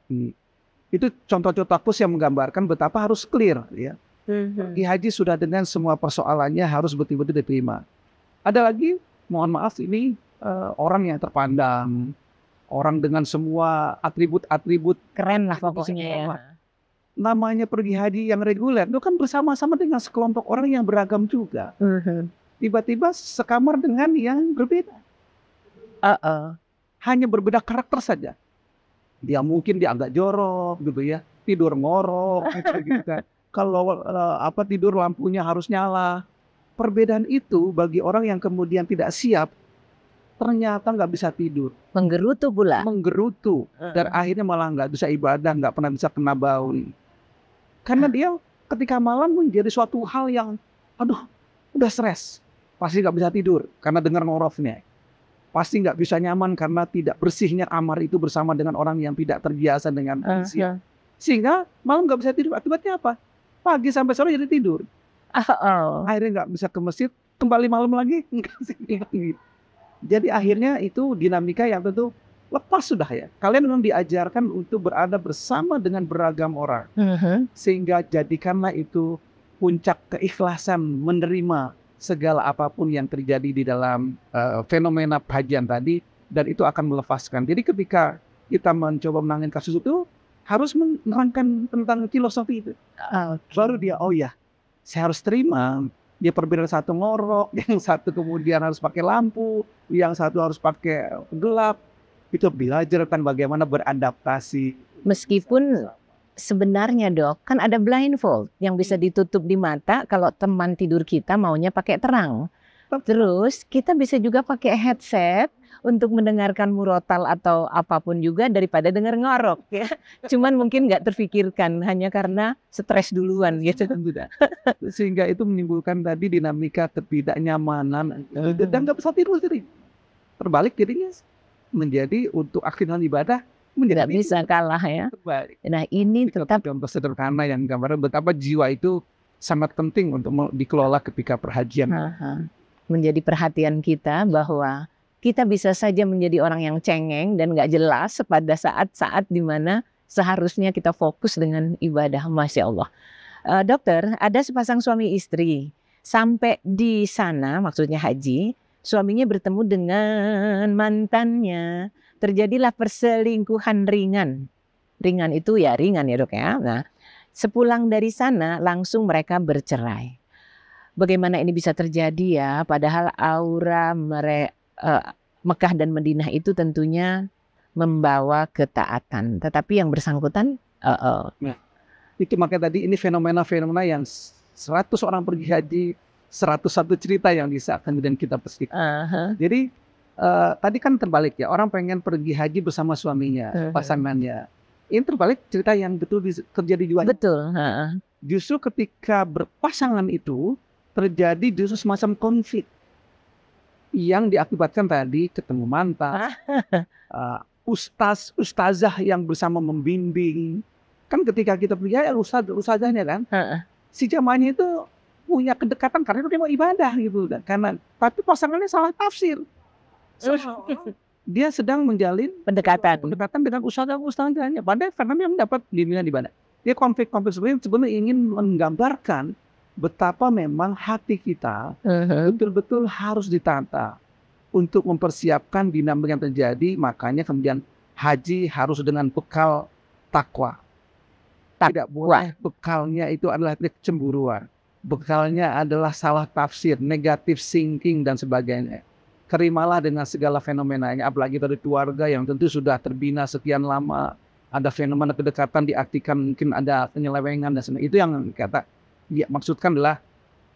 itu contoh-contoh kus yang menggambarkan betapa harus clear ya. Mm-hmm. Di haji sudah dengan semua persoalannya harus betul-betul diterima. Ada lagi, mohon maaf ini uh, orang yang terpandang, orang dengan semua atribut-atribut keren lah pokoknya ya namanya pergi haji yang reguler itu kan bersama-sama dengan sekelompok orang yang beragam juga. Mm-hmm. Tiba-tiba sekamar dengan yang berbeda. Uh -uh. Hanya berbeda karakter saja. Dia mungkin dianggap jorok gitu ya, tidur ngorok <laughs> gitu kan. Kalau uh, apa tidur lampunya harus nyala. Perbedaan itu bagi orang yang kemudian tidak siap ternyata nggak bisa tidur. Menggerutu pula. Menggerutu. Uh. Dan akhirnya malah nggak bisa ibadah, nggak pernah bisa kena bau. Karena dia ketika malam menjadi suatu hal yang aduh udah stres. Pasti nggak bisa tidur karena dengar ngorofnya. Pasti nggak bisa nyaman karena tidak bersihnya amar itu bersama dengan orang yang tidak terbiasa dengan Uh, yeah. Sehingga malam nggak bisa tidur. Akibatnya apa? Pagi sampai sore jadi tidur. Uh, oh. Akhirnya nggak bisa ke masjid. Kembali malam lagi. <laughs> jadi akhirnya itu dinamika yang tentu lepas sudah ya. Kalian memang diajarkan untuk berada bersama dengan beragam orang. Uh-huh. Sehingga jadikanlah itu puncak keikhlasan menerima segala apapun yang terjadi di dalam uh, fenomena pajian tadi dan itu akan melepaskan. Jadi ketika kita mencoba menangin kasus itu harus menerangkan tentang filosofi itu. Ah, okay. Baru dia oh ya, saya harus terima dia perbedaan satu ngorok, <laughs> yang satu kemudian harus pakai lampu, yang satu harus pakai gelap, itu belajar kan bagaimana beradaptasi. Meskipun sebenarnya dok kan ada blindfold yang bisa ditutup di mata kalau teman tidur kita maunya pakai terang. Terus kita bisa juga pakai headset untuk mendengarkan murotal atau apapun juga daripada dengar ngorok ya. <laughs> Cuman mungkin nggak terfikirkan hanya karena stres duluan gitu. Sehingga itu menimbulkan tadi dinamika ketidaknyamanan dan nggak bisa tidur sendiri. Terbalik dirinya menjadi untuk aksi ibadah menjadi Nggak bisa kalah ya. Nah ini tetap contoh sederhana yang gambaran betapa jiwa itu sangat penting untuk dikelola ketika perhajian. Aha. Menjadi perhatian kita bahwa kita bisa saja menjadi orang yang cengeng dan nggak jelas pada saat-saat di mana seharusnya kita fokus dengan ibadah. Masya Allah. Eh, dokter, ada sepasang suami istri sampai di sana maksudnya haji suaminya bertemu dengan mantannya. Terjadilah perselingkuhan ringan. Ringan itu ya ringan ya dok ya. Nah sepulang dari sana langsung mereka bercerai. Bagaimana ini bisa terjadi ya? Padahal aura mere, uh, Mekah dan Madinah itu tentunya membawa ketaatan. Tetapi yang bersangkutan, uh -uh. Nah, itu makanya tadi ini fenomena-fenomena yang 100 orang pergi haji, 101 cerita yang bisa kemudian kita pesik. Uh -huh. Jadi uh, tadi kan terbalik ya, orang pengen pergi haji bersama suaminya, uh -huh. pasangannya. Ini terbalik cerita yang betul terjadi juga. Betul. Uh -huh. Justru ketika berpasangan itu terjadi justru semacam konflik yang diakibatkan tadi ketemu mantan, uh, <laughs> ustaz ustazah yang bersama membimbing. Kan ketika kita pergi ya, ya ustaz ustazahnya kan, uh -uh. si jamannya itu punya kedekatan karena dia mau ibadah gitu karena tapi pasangannya salah tafsir so, oh. dia sedang menjalin pendekatan pendekatan dengan usaha usahanya padahal karena dia mendapat bimbingan mana dia konflik-konflik sebenarnya sebenarnya ingin menggambarkan betapa memang hati kita uh-huh. betul-betul harus ditata untuk mempersiapkan dinamika yang terjadi makanya kemudian haji harus dengan bekal takwa tidak boleh bekalnya itu adalah cemburuan bekalnya adalah salah tafsir, negatif thinking dan sebagainya. Terimalah dengan segala fenomena fenomenanya, apalagi dari keluarga yang tentu sudah terbina sekian lama, ada fenomena kedekatan diartikan mungkin ada penyelewengan dan sebagainya. Itu yang kata dia ya, maksudkan adalah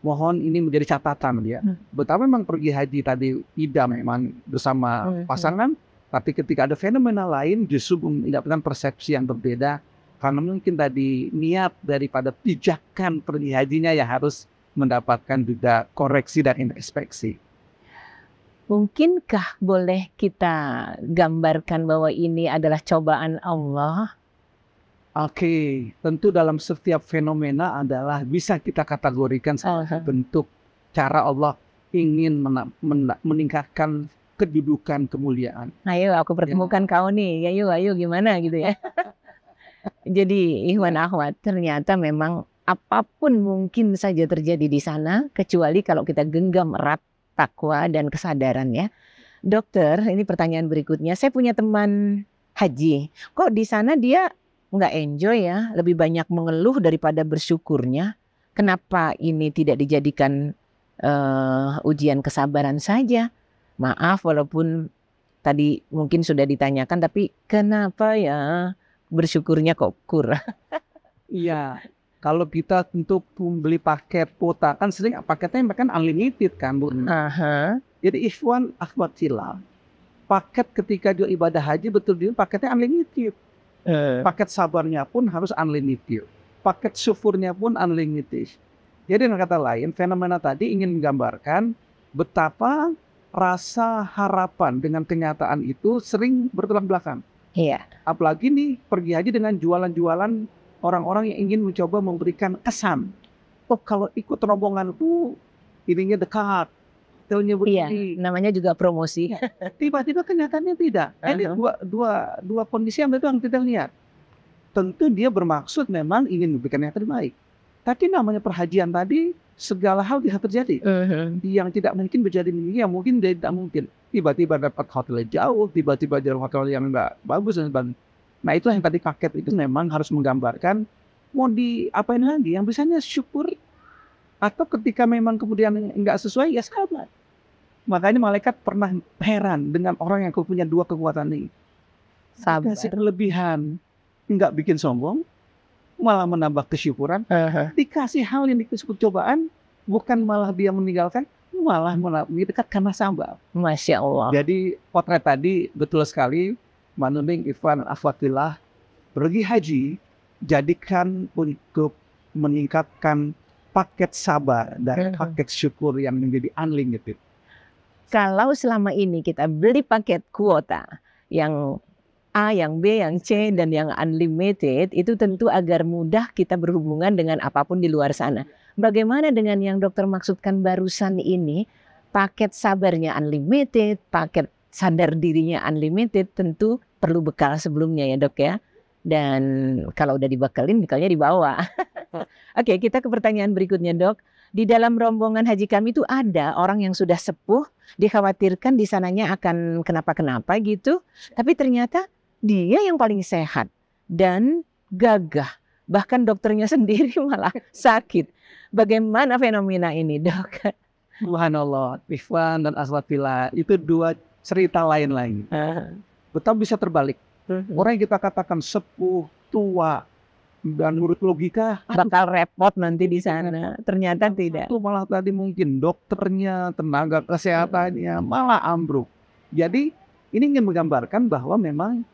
mohon ini menjadi catatan ya. Hmm. Betapa memang pergi haji tadi tidak memang bersama hmm, hmm. pasangan, tapi ketika ada fenomena lain justru mendapatkan persepsi yang berbeda karena mungkin tadi niat daripada pijakan pernihajinya yang harus mendapatkan juga koreksi dan inspeksi. Mungkinkah boleh kita gambarkan bahwa ini adalah cobaan Allah? Oke, okay. tentu dalam setiap fenomena adalah bisa kita kategorikan sebagai uh -huh. bentuk cara Allah ingin men men meningkatkan kedudukan kemuliaan. Ayo, aku pertemukan ya. kau nih. Ayo, ayo, gimana gitu ya? <laughs> Jadi Ikhwan Ahwat ternyata memang apapun mungkin saja terjadi di sana kecuali kalau kita genggam erat takwa dan kesadaran ya. Dokter, ini pertanyaan berikutnya. Saya punya teman haji. Kok di sana dia nggak enjoy ya, lebih banyak mengeluh daripada bersyukurnya. Kenapa ini tidak dijadikan uh, ujian kesabaran saja? Maaf, walaupun tadi mungkin sudah ditanyakan, tapi kenapa ya bersyukurnya kok kurang. Iya. Kalau kita untuk membeli paket kuota kan sering paketnya bahkan unlimited kan bu. uh Jadi Ikhwan Ahmad Sila paket ketika dia ibadah haji betul dia paketnya unlimited. Uh. Paket sabarnya pun harus unlimited. Paket syukurnya pun unlimited. Jadi dengan kata lain fenomena tadi ingin menggambarkan betapa rasa harapan dengan kenyataan itu sering bertolak belakang. Iya. Apalagi nih pergi haji dengan jualan-jualan orang-orang yang ingin mencoba memberikan kesan. Oh kalau ikut rombongan rombonganku uh, ininya dekat. Tahunnya begini. Iya, namanya juga promosi. Iya. Tiba-tiba kenyataannya tidak. Uh eh, -huh. Ini dua, dua, dua kondisi yang betul yang kita lihat. Tentu dia bermaksud memang ingin memberikan yang terbaik. Tapi namanya perhajian tadi segala hal bisa terjadi. Uh mhm. -huh. Yang tidak mungkin menjadi yang mungkin tidak mungkin tiba-tiba dapat hotel jauh, tiba-tiba dari hotel yang enggak bagus dan sebagainya. Nah itu yang tadi kaget itu memang harus menggambarkan mau diapain lagi. Yang biasanya syukur atau ketika memang kemudian nggak sesuai ya sabar. Makanya malaikat pernah heran dengan orang yang punya dua kekuatan ini. Sabar. Kasih kelebihan Nggak bikin sombong. Malah menambah kesyukuran. Dikasih hal yang disebut cobaan. Bukan malah dia meninggalkan malah dekat karena sambal. Masya Allah. Jadi potret tadi betul sekali Manuming Ivan Afwakilah pergi haji jadikan untuk meningkatkan paket sabar dan hmm. paket syukur yang menjadi unlimited. Kalau selama ini kita beli paket kuota yang A, yang B, yang C, dan yang unlimited itu tentu agar mudah kita berhubungan dengan apapun di luar sana Bagaimana dengan yang dokter maksudkan barusan ini? Paket sabarnya unlimited, paket sadar dirinya unlimited, tentu perlu bekal sebelumnya ya dok ya. Dan kalau udah dibekalin bekalnya dibawa. <laughs> Oke, okay, kita ke pertanyaan berikutnya dok. Di dalam rombongan haji kami itu ada orang yang sudah sepuh, dikhawatirkan di sananya akan kenapa-kenapa gitu. Tapi ternyata dia yang paling sehat dan gagah. Bahkan dokternya <laughs> sendiri malah sakit. Bagaimana fenomena ini, Dok? Allah, Ikhwan dan Aswatila itu dua cerita lain lagi. Uh-huh. Betapa bisa terbalik. uh Orang yang kita katakan sepuh, tua, dan menurut logika bakal repot nanti di sana. Ternyata tidak. Itu malah tadi mungkin dokternya, tenaga kesehatannya malah ambruk. Jadi ini ingin menggambarkan bahwa memang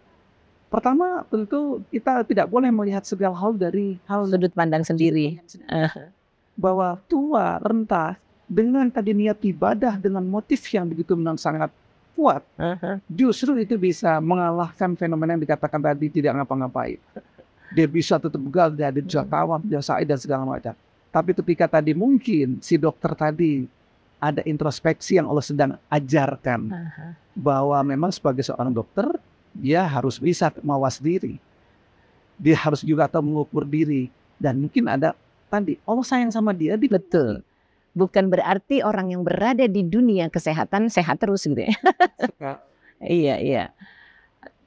pertama tentu kita tidak boleh melihat segala hal dari hal sudut pandang sendiri. Uh bahwa tua rentah dengan tadi niat ibadah dengan motif yang begitu menang sangat kuat, justru itu bisa mengalahkan fenomena yang dikatakan tadi tidak ngapa-ngapain. Dia bisa tetap gagal dari jakawan, jasai dan segala macam. Tapi ketika tadi mungkin si dokter tadi ada introspeksi yang Allah sedang ajarkan bahwa memang sebagai seorang dokter dia harus bisa mawas diri, dia harus juga tahu mengukur diri dan mungkin ada tadi Allah sayang sama dia di betul bukan berarti orang yang berada di dunia kesehatan sehat terus gitu ya <laughs> iya iya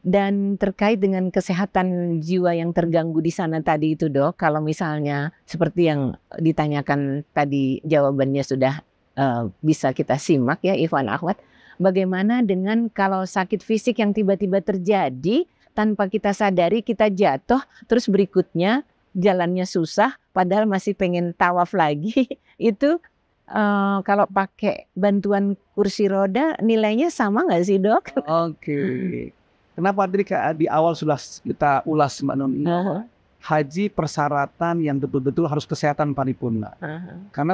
dan terkait dengan kesehatan jiwa yang terganggu di sana tadi itu dok kalau misalnya seperti yang ditanyakan tadi jawabannya sudah uh, bisa kita simak ya Ivan Ahmad bagaimana dengan kalau sakit fisik yang tiba-tiba terjadi tanpa kita sadari kita jatuh terus berikutnya jalannya susah, padahal masih pengen tawaf lagi, <laughs> itu uh, kalau pakai bantuan kursi roda nilainya sama nggak sih dok? Oke. Okay. Kenapa tadi di awal sudah kita ulas Mbak Noni? Uh -huh. Haji persyaratan yang betul-betul harus kesehatan paripurna. Uh -huh. Karena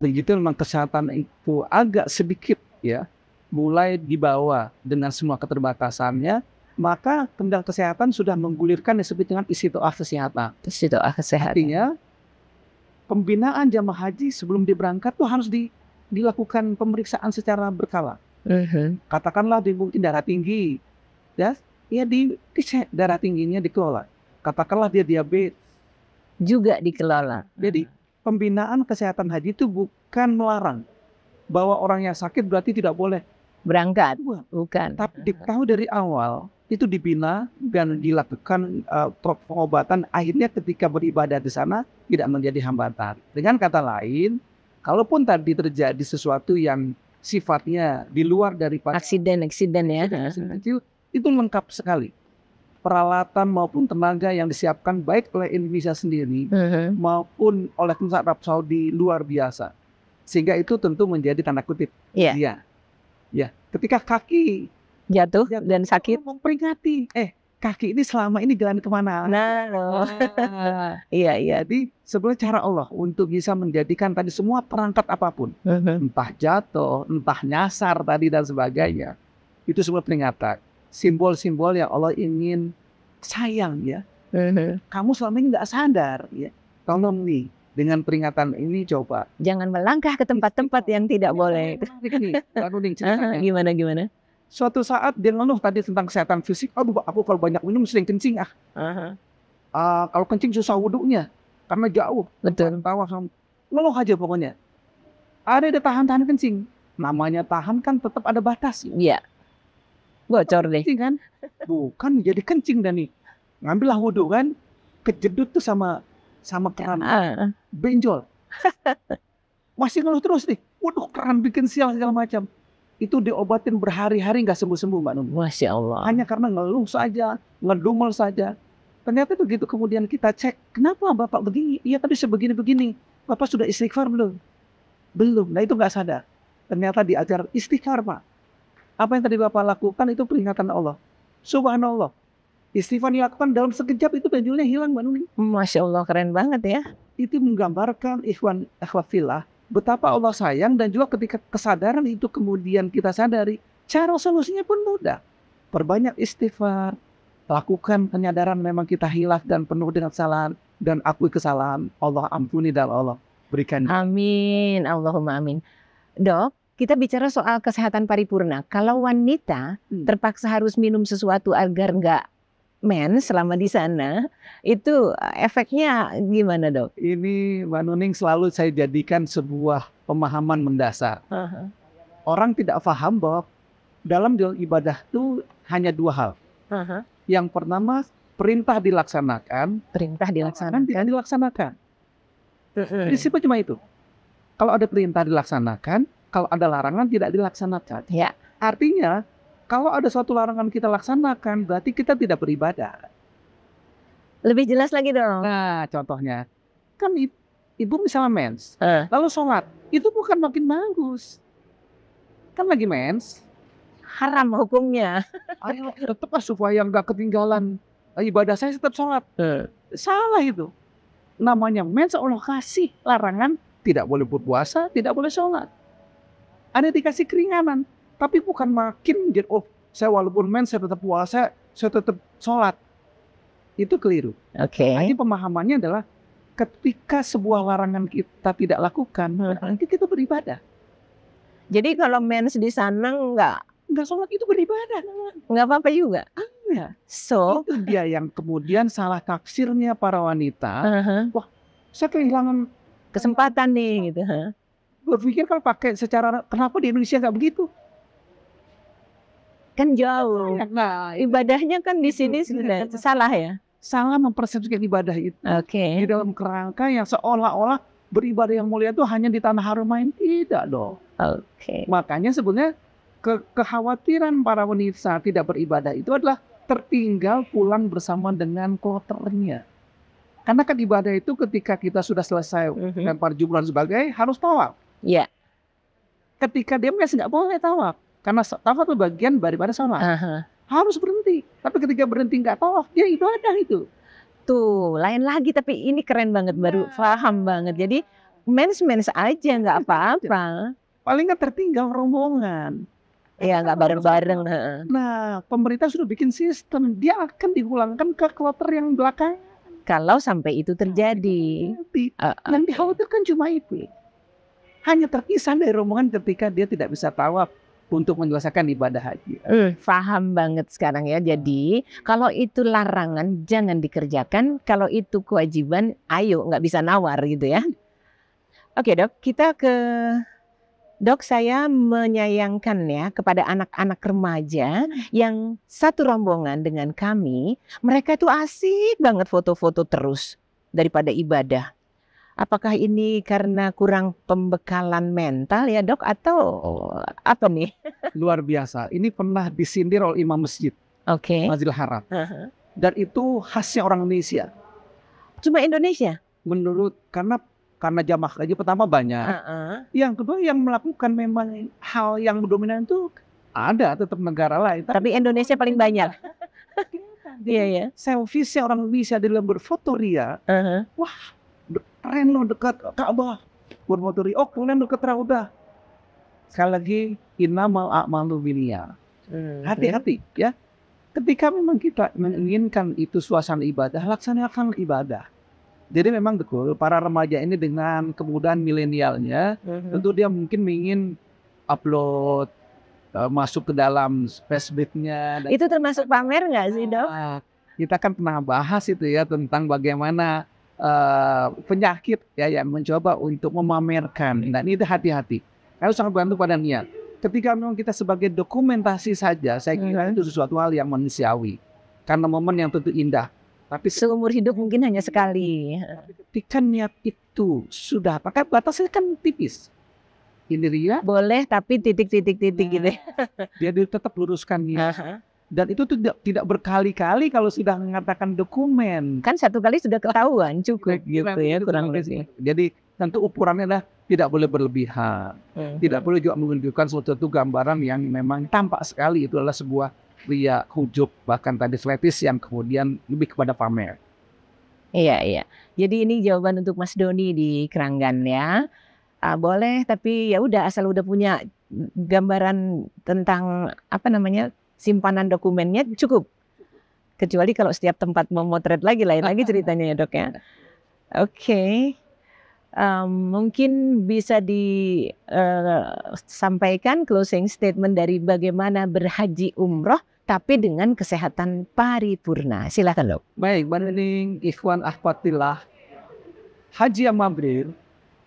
begitu memang kesehatan itu agak sedikit ya, mulai dibawa dengan semua keterbatasannya, maka Kementerian Kesehatan sudah menggulirkan disebut dengan doa kesehatan. Istitoah kesehatan. Artinya pembinaan jamaah haji sebelum diberangkat tuh harus di, dilakukan pemeriksaan secara berkala. Uh-huh. Katakanlah di darah tinggi, ya, ya di di darah tingginya dikelola. Katakanlah dia diabetes juga dikelola. Jadi pembinaan kesehatan haji itu bukan melarang bahwa orang yang sakit berarti tidak boleh berangkat. Bukan. Bukan. Tapi diketahui dari awal itu dibina dan dilakukan uh, pengobatan akhirnya ketika beribadah di sana tidak menjadi hambatan. Dengan kata lain, kalaupun tadi terjadi sesuatu yang sifatnya di luar dari aksiden aksiden ya itu, itu lengkap sekali peralatan maupun tenaga yang disiapkan baik oleh Indonesia sendiri uh-huh. maupun oleh pemerintah Arab Saudi luar biasa sehingga itu tentu menjadi tanda kutip yeah. ya ya iya. ketika kaki jatuh, jatuh dan oh, sakit memperingati eh kaki ini selama ini jalan kemana? Nah, <laughs> iya, iya. Jadi sebenarnya cara Allah untuk bisa menjadikan tadi semua perangkat apapun, uh-huh. entah jatuh, entah nyasar tadi dan sebagainya, itu semua peringatan. Simbol-simbol yang Allah ingin sayang ya. Uh-huh. Kamu selama ini nggak sadar ya. Tolong nih dengan peringatan ini coba. Jangan melangkah ke tempat-tempat yang tidak iya, boleh. <laughs> Uh-huh. Gimana gimana? Suatu saat dia ngeluh tadi tentang kesehatan fisik, aduh aku kalau banyak minum sering kencing ah. Uh-huh. Uh, kalau kencing susah wudhunya karena jauh. Betul. Tawa ngeluh aja pokoknya. Ada ada tahan-tahan kencing. Namanya tahan kan tetap ada batas. Iya. Bocor deh. Kencing kan? Bukan jadi kencing dan nih. Ngambillah wudhu kan. Kejedut tuh sama sama keran. Ah, ah. Benjol. <laughs> Masih ngeluh terus nih. Waduh keran bikin sial segala macam itu diobatin berhari-hari nggak sembuh-sembuh Mbak Nun. Masya Allah. Hanya karena ngeluh saja, ngedumel saja. Ternyata begitu kemudian kita cek, kenapa Bapak begini? Iya tadi sebegini-begini. Bapak sudah istighfar belum? Belum. Nah itu nggak sadar. Ternyata diajar istighfar Pak. Apa yang tadi Bapak lakukan itu peringatan Allah. Subhanallah. Istighfar dilakukan dalam sekejap itu penjulnya hilang Mbak Nun. Masya Allah keren banget ya. Itu menggambarkan ikhwan akhwafillah betapa Allah sayang dan juga ketika kesadaran itu kemudian kita sadari, cara solusinya pun mudah. Perbanyak istighfar, lakukan penyadaran memang kita hilaf dan penuh dengan kesalahan dan akui kesalahan. Allah ampuni dan Allah berikan. Amin, Allahumma amin. Dok, kita bicara soal kesehatan paripurna. Kalau wanita hmm. terpaksa harus minum sesuatu agar nggak men selama di sana itu eh, efeknya gimana dok? Ini Mbak Nuning selalu saya jadikan sebuah pemahaman mendasar. Uh -huh. Orang tidak paham bahwa dalam ibadah itu hanya dua hal. Uh -huh. Yang pertama perintah dilaksanakan, perintah dilaksanakan tidak dilaksanakan. uh -huh. cuma itu. Kalau ada perintah dilaksanakan, kalau ada larangan tidak dilaksanakan. Ya. Artinya kalau ada suatu larangan kita laksanakan, berarti kita tidak beribadah. Lebih jelas lagi dong. Nah, contohnya kan ibu misalnya mens, eh. lalu sholat, itu bukan makin bagus. Kan lagi mens. Haram hukumnya. <laughs> Ayo tetap lah supaya nggak ketinggalan. Eh, ibadah saya tetap sholat. Eh. Salah itu. Namanya mens Allah kasih larangan tidak boleh berpuasa, tidak boleh sholat. Ada dikasih keringanan. Tapi bukan makin dia, oh saya walaupun men saya tetap puasa, saya tetap sholat. Itu keliru. Oke. Okay. Hanya pemahamannya adalah ketika sebuah larangan kita tidak lakukan, hmm. nanti kita beribadah. Jadi kalau mens di sana nggak nggak sholat itu beribadah. nggak apa-apa juga. Iya. So itu dia yang kemudian salah taksirnya para wanita. Uh-huh. Wah, saya kehilangan kesempatan nih gitu. Huh? Berpikir kalau pakai secara kenapa di Indonesia nggak begitu? kan iya, jauh. Nah, ibadahnya kan di sini sudah salah ya. Salah mempersepsikan ibadah itu. Oke. Okay. Di dalam kerangka yang seolah-olah beribadah yang mulia itu hanya di tanah Harumain tidak dong. Oke. Okay. Makanya sebenarnya ke kekhawatiran para wanita tidak beribadah itu adalah tertinggal pulang bersama dengan kloternya. Karena kan ibadah itu ketika kita sudah selesai mhm. lempar mm jumlah sebagai harus tawaf. Iya. Yeah. Ketika dia masih nggak boleh tawaf karena tawaf itu bagian daripada sholat. Uh -huh. Harus berhenti. Tapi ketika berhenti nggak tawaf, dia itu ada itu. Tuh, lain lagi tapi ini keren banget nah. baru ya. paham banget. Jadi mens-mens aja nggak apa-apa. Paling nggak tertinggal rombongan. Iya nggak bareng-bareng. Nah pemerintah sudah bikin sistem dia akan diulangkan ke kloter yang belakang. Kalau sampai itu terjadi. nanti uh, uh. Yang dikhawatirkan cuma itu. Hanya terpisah dari rombongan ketika dia tidak bisa tawaf untuk menyelesaikan ibadah haji. Hmm, faham banget sekarang ya. Jadi kalau itu larangan jangan dikerjakan. Kalau itu kewajiban, ayo nggak bisa nawar gitu ya. Hmm. Oke dok, kita ke dok saya menyayangkan ya kepada anak-anak remaja hmm. yang satu rombongan dengan kami. Mereka itu asik banget foto-foto terus daripada ibadah. Apakah ini karena kurang pembekalan mental ya dok atau apa nih? Luar biasa. Ini pernah disindir oleh imam masjid. Oke. Okay. Masjidil Haram. Uh -huh. Dan itu khasnya orang Indonesia. Cuma Indonesia? Menurut karena karena jamaah haji pertama banyak. Uh -uh. Yang kedua yang melakukan memang hal yang dominan itu ada tetap negara lain. Tapi, Tapi Indonesia paling banyak. <laughs> Iya ya. Selfie orang Indonesia dalam berfoto ria. Uh -huh. Wah keren loh dekat Ka'bah motori oh keren dekat Raudah sekali lagi inamal a'malu bilia hmm, hati-hati ya ketika memang kita menginginkan itu suasana ibadah laksanakan ibadah jadi memang betul para remaja ini dengan kemudahan milenialnya mm-hmm. tentu dia mungkin ingin upload uh, masuk ke dalam Facebooknya itu termasuk pamer nggak sih dok ah, kita kan pernah bahas itu ya tentang bagaimana uh, penyakit ya yang mencoba untuk memamerkan. Nah itu hati-hati. Harus sangat bantu pada niat. Ketika memang kita sebagai dokumentasi saja, saya kira hmm. itu sesuatu hal yang manusiawi. Karena momen yang tentu indah. Tapi seumur hidup mungkin hanya sekali. Ketika niat itu sudah, pakai batasnya kan tipis. Ini dia. Boleh tapi titik-titik-titik nah. gitu. Ya. dia tetap luruskan niat. Uh -huh dan itu tidak tidak berkali-kali kalau sudah mengatakan dokumen kan satu kali sudah ketahuan iya, cukup gitu ya kurang lebih jadi tentu ukurannya adalah tidak boleh berlebihan hmm. tidak boleh juga menunjukkan suatu gambaran yang memang tampak sekali itu adalah sebuah pria hujub bahkan tadi sletis yang kemudian lebih kepada pamer iya iya jadi ini jawaban untuk Mas Doni di Keranggan ya ah, boleh tapi ya udah asal udah punya gambaran tentang apa namanya simpanan dokumennya iya. cukup. Kecuali kalau setiap tempat memotret lagi lain lagi iya. ceritanya ya dok ya. Iya. Oke. Okay. Um, mungkin bisa disampaikan eh, uh, closing statement dari bagaimana berhaji umroh tapi dengan kesehatan paripurna. Silakan dok. Baik, Banening Ikhwan Ahmadillah. Haji yang mabrur,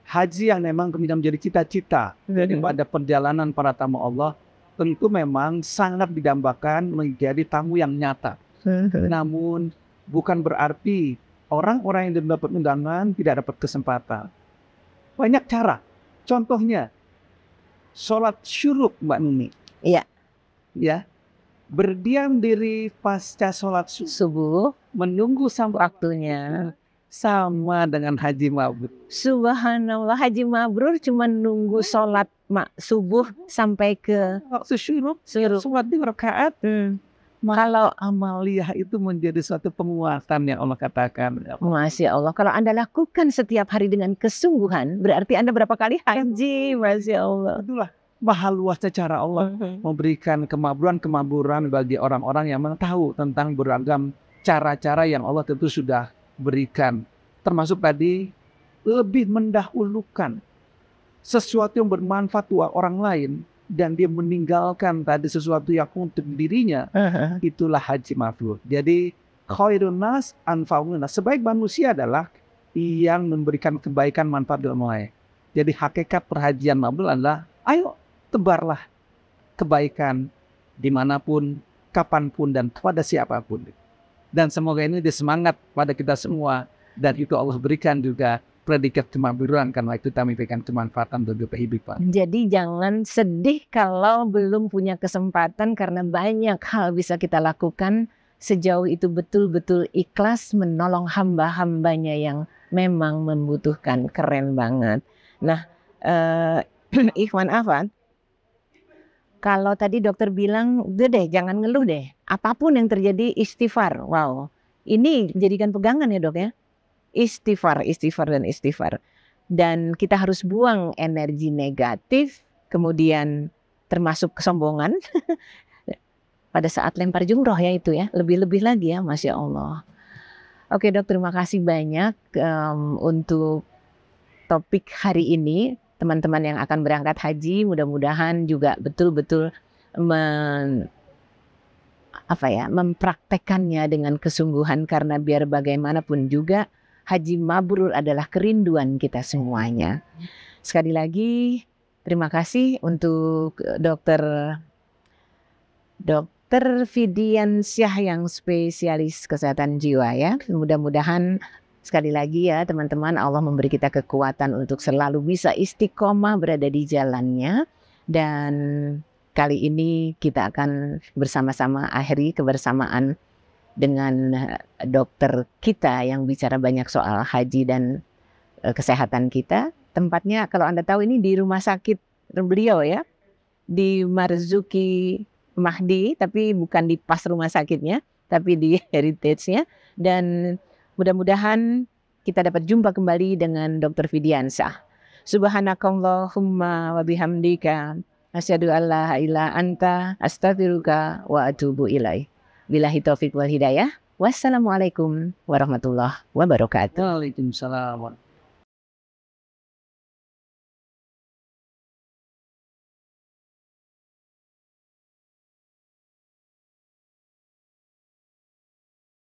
haji yang memang kemudian menjadi cita-cita hmm. pada perjalanan para tamu Allah tentu memang sangat didambakan menjadi tamu yang nyata. Namun bukan berarti orang-orang yang dapat undangan tidak dapat kesempatan. Banyak cara. Contohnya, sholat syuruk Mbak Nuni. Iya. Ya. Berdiam diri pasca sholat subuh. Subuh. Menunggu sampai waktunya sama dengan Haji Mabrur. Subhanallah Haji Mabrur cuma nunggu iya. sholat mak subuh sampai ke waktu syuruk, syuruk. sholat di rakaat. Hmm. Kalau amalia itu menjadi suatu penguatan yang Allah katakan. Ya Masya Allah. Kalau Anda lakukan setiap hari dengan kesungguhan, berarti Anda berapa kali haji? Kan? Masya Allah. Itulah maha luasnya cara Allah hmm. memberikan kemaburan-kemaburan bagi orang-orang yang mengetahui tentang beragam cara-cara yang Allah tentu sudah berikan. Termasuk tadi lebih mendahulukan sesuatu yang bermanfaat buat orang lain dan dia meninggalkan tadi sesuatu yang untuk dirinya. Itulah haji mabrur. Jadi khairun nas Sebaik manusia adalah yang memberikan kebaikan manfaat dalam lain. Jadi hakikat perhajian mabrur adalah ayo tebarlah kebaikan dimanapun, kapanpun, dan kepada siapapun. Dan semoga ini di semangat pada kita semua. Dan itu Allah berikan juga predikat kemampiran karena itu kami berikan kemanfaatan untuk kehidupan. Jadi jangan sedih kalau belum punya kesempatan karena banyak hal bisa kita lakukan sejauh itu betul-betul ikhlas menolong hamba-hambanya yang memang membutuhkan. Keren banget. Nah, eh, <clears throat> Ikhwan Afan, kalau tadi dokter bilang, udah deh jangan ngeluh deh apapun yang terjadi istighfar. Wow, ini jadikan pegangan ya dok ya. Istighfar, istighfar dan istighfar. Dan kita harus buang energi negatif, kemudian termasuk kesombongan. <laughs> Pada saat lempar jumroh ya itu ya, lebih-lebih lagi ya Masya Allah. Oke dok, terima kasih banyak um, untuk topik hari ini. Teman-teman yang akan berangkat haji mudah-mudahan juga betul-betul men apa ya mempraktekannya dengan kesungguhan karena biar bagaimanapun juga haji mabrur adalah kerinduan kita semuanya. Sekali lagi terima kasih untuk eh, dokter dokter Fidian Syah yang spesialis kesehatan jiwa ya. Mudah-mudahan Sekali lagi ya teman-teman Allah memberi kita kekuatan untuk selalu bisa istiqomah berada di jalannya dan Kali ini kita akan bersama-sama akhiri kebersamaan dengan eh, dokter kita yang bicara banyak soal haji dan eh, kesehatan kita. Tempatnya kalau Anda tahu ini di rumah sakit beliau ya. Di Marzuki Mahdi tapi bukan di pas rumah sakitnya tapi di <laughs> heritage-nya dan mudah-mudahan kita dapat jumpa kembali dengan dokter Fidiansyah. Subhanakallahumma wabihamdika. Asyhadu Allah la ilaha anta astaghfiruka wa atubu ilai. Billahi taufik wal hidayah. Wassalamualaikum warahmatullahi wabarakatuh. Waalaikumsalam.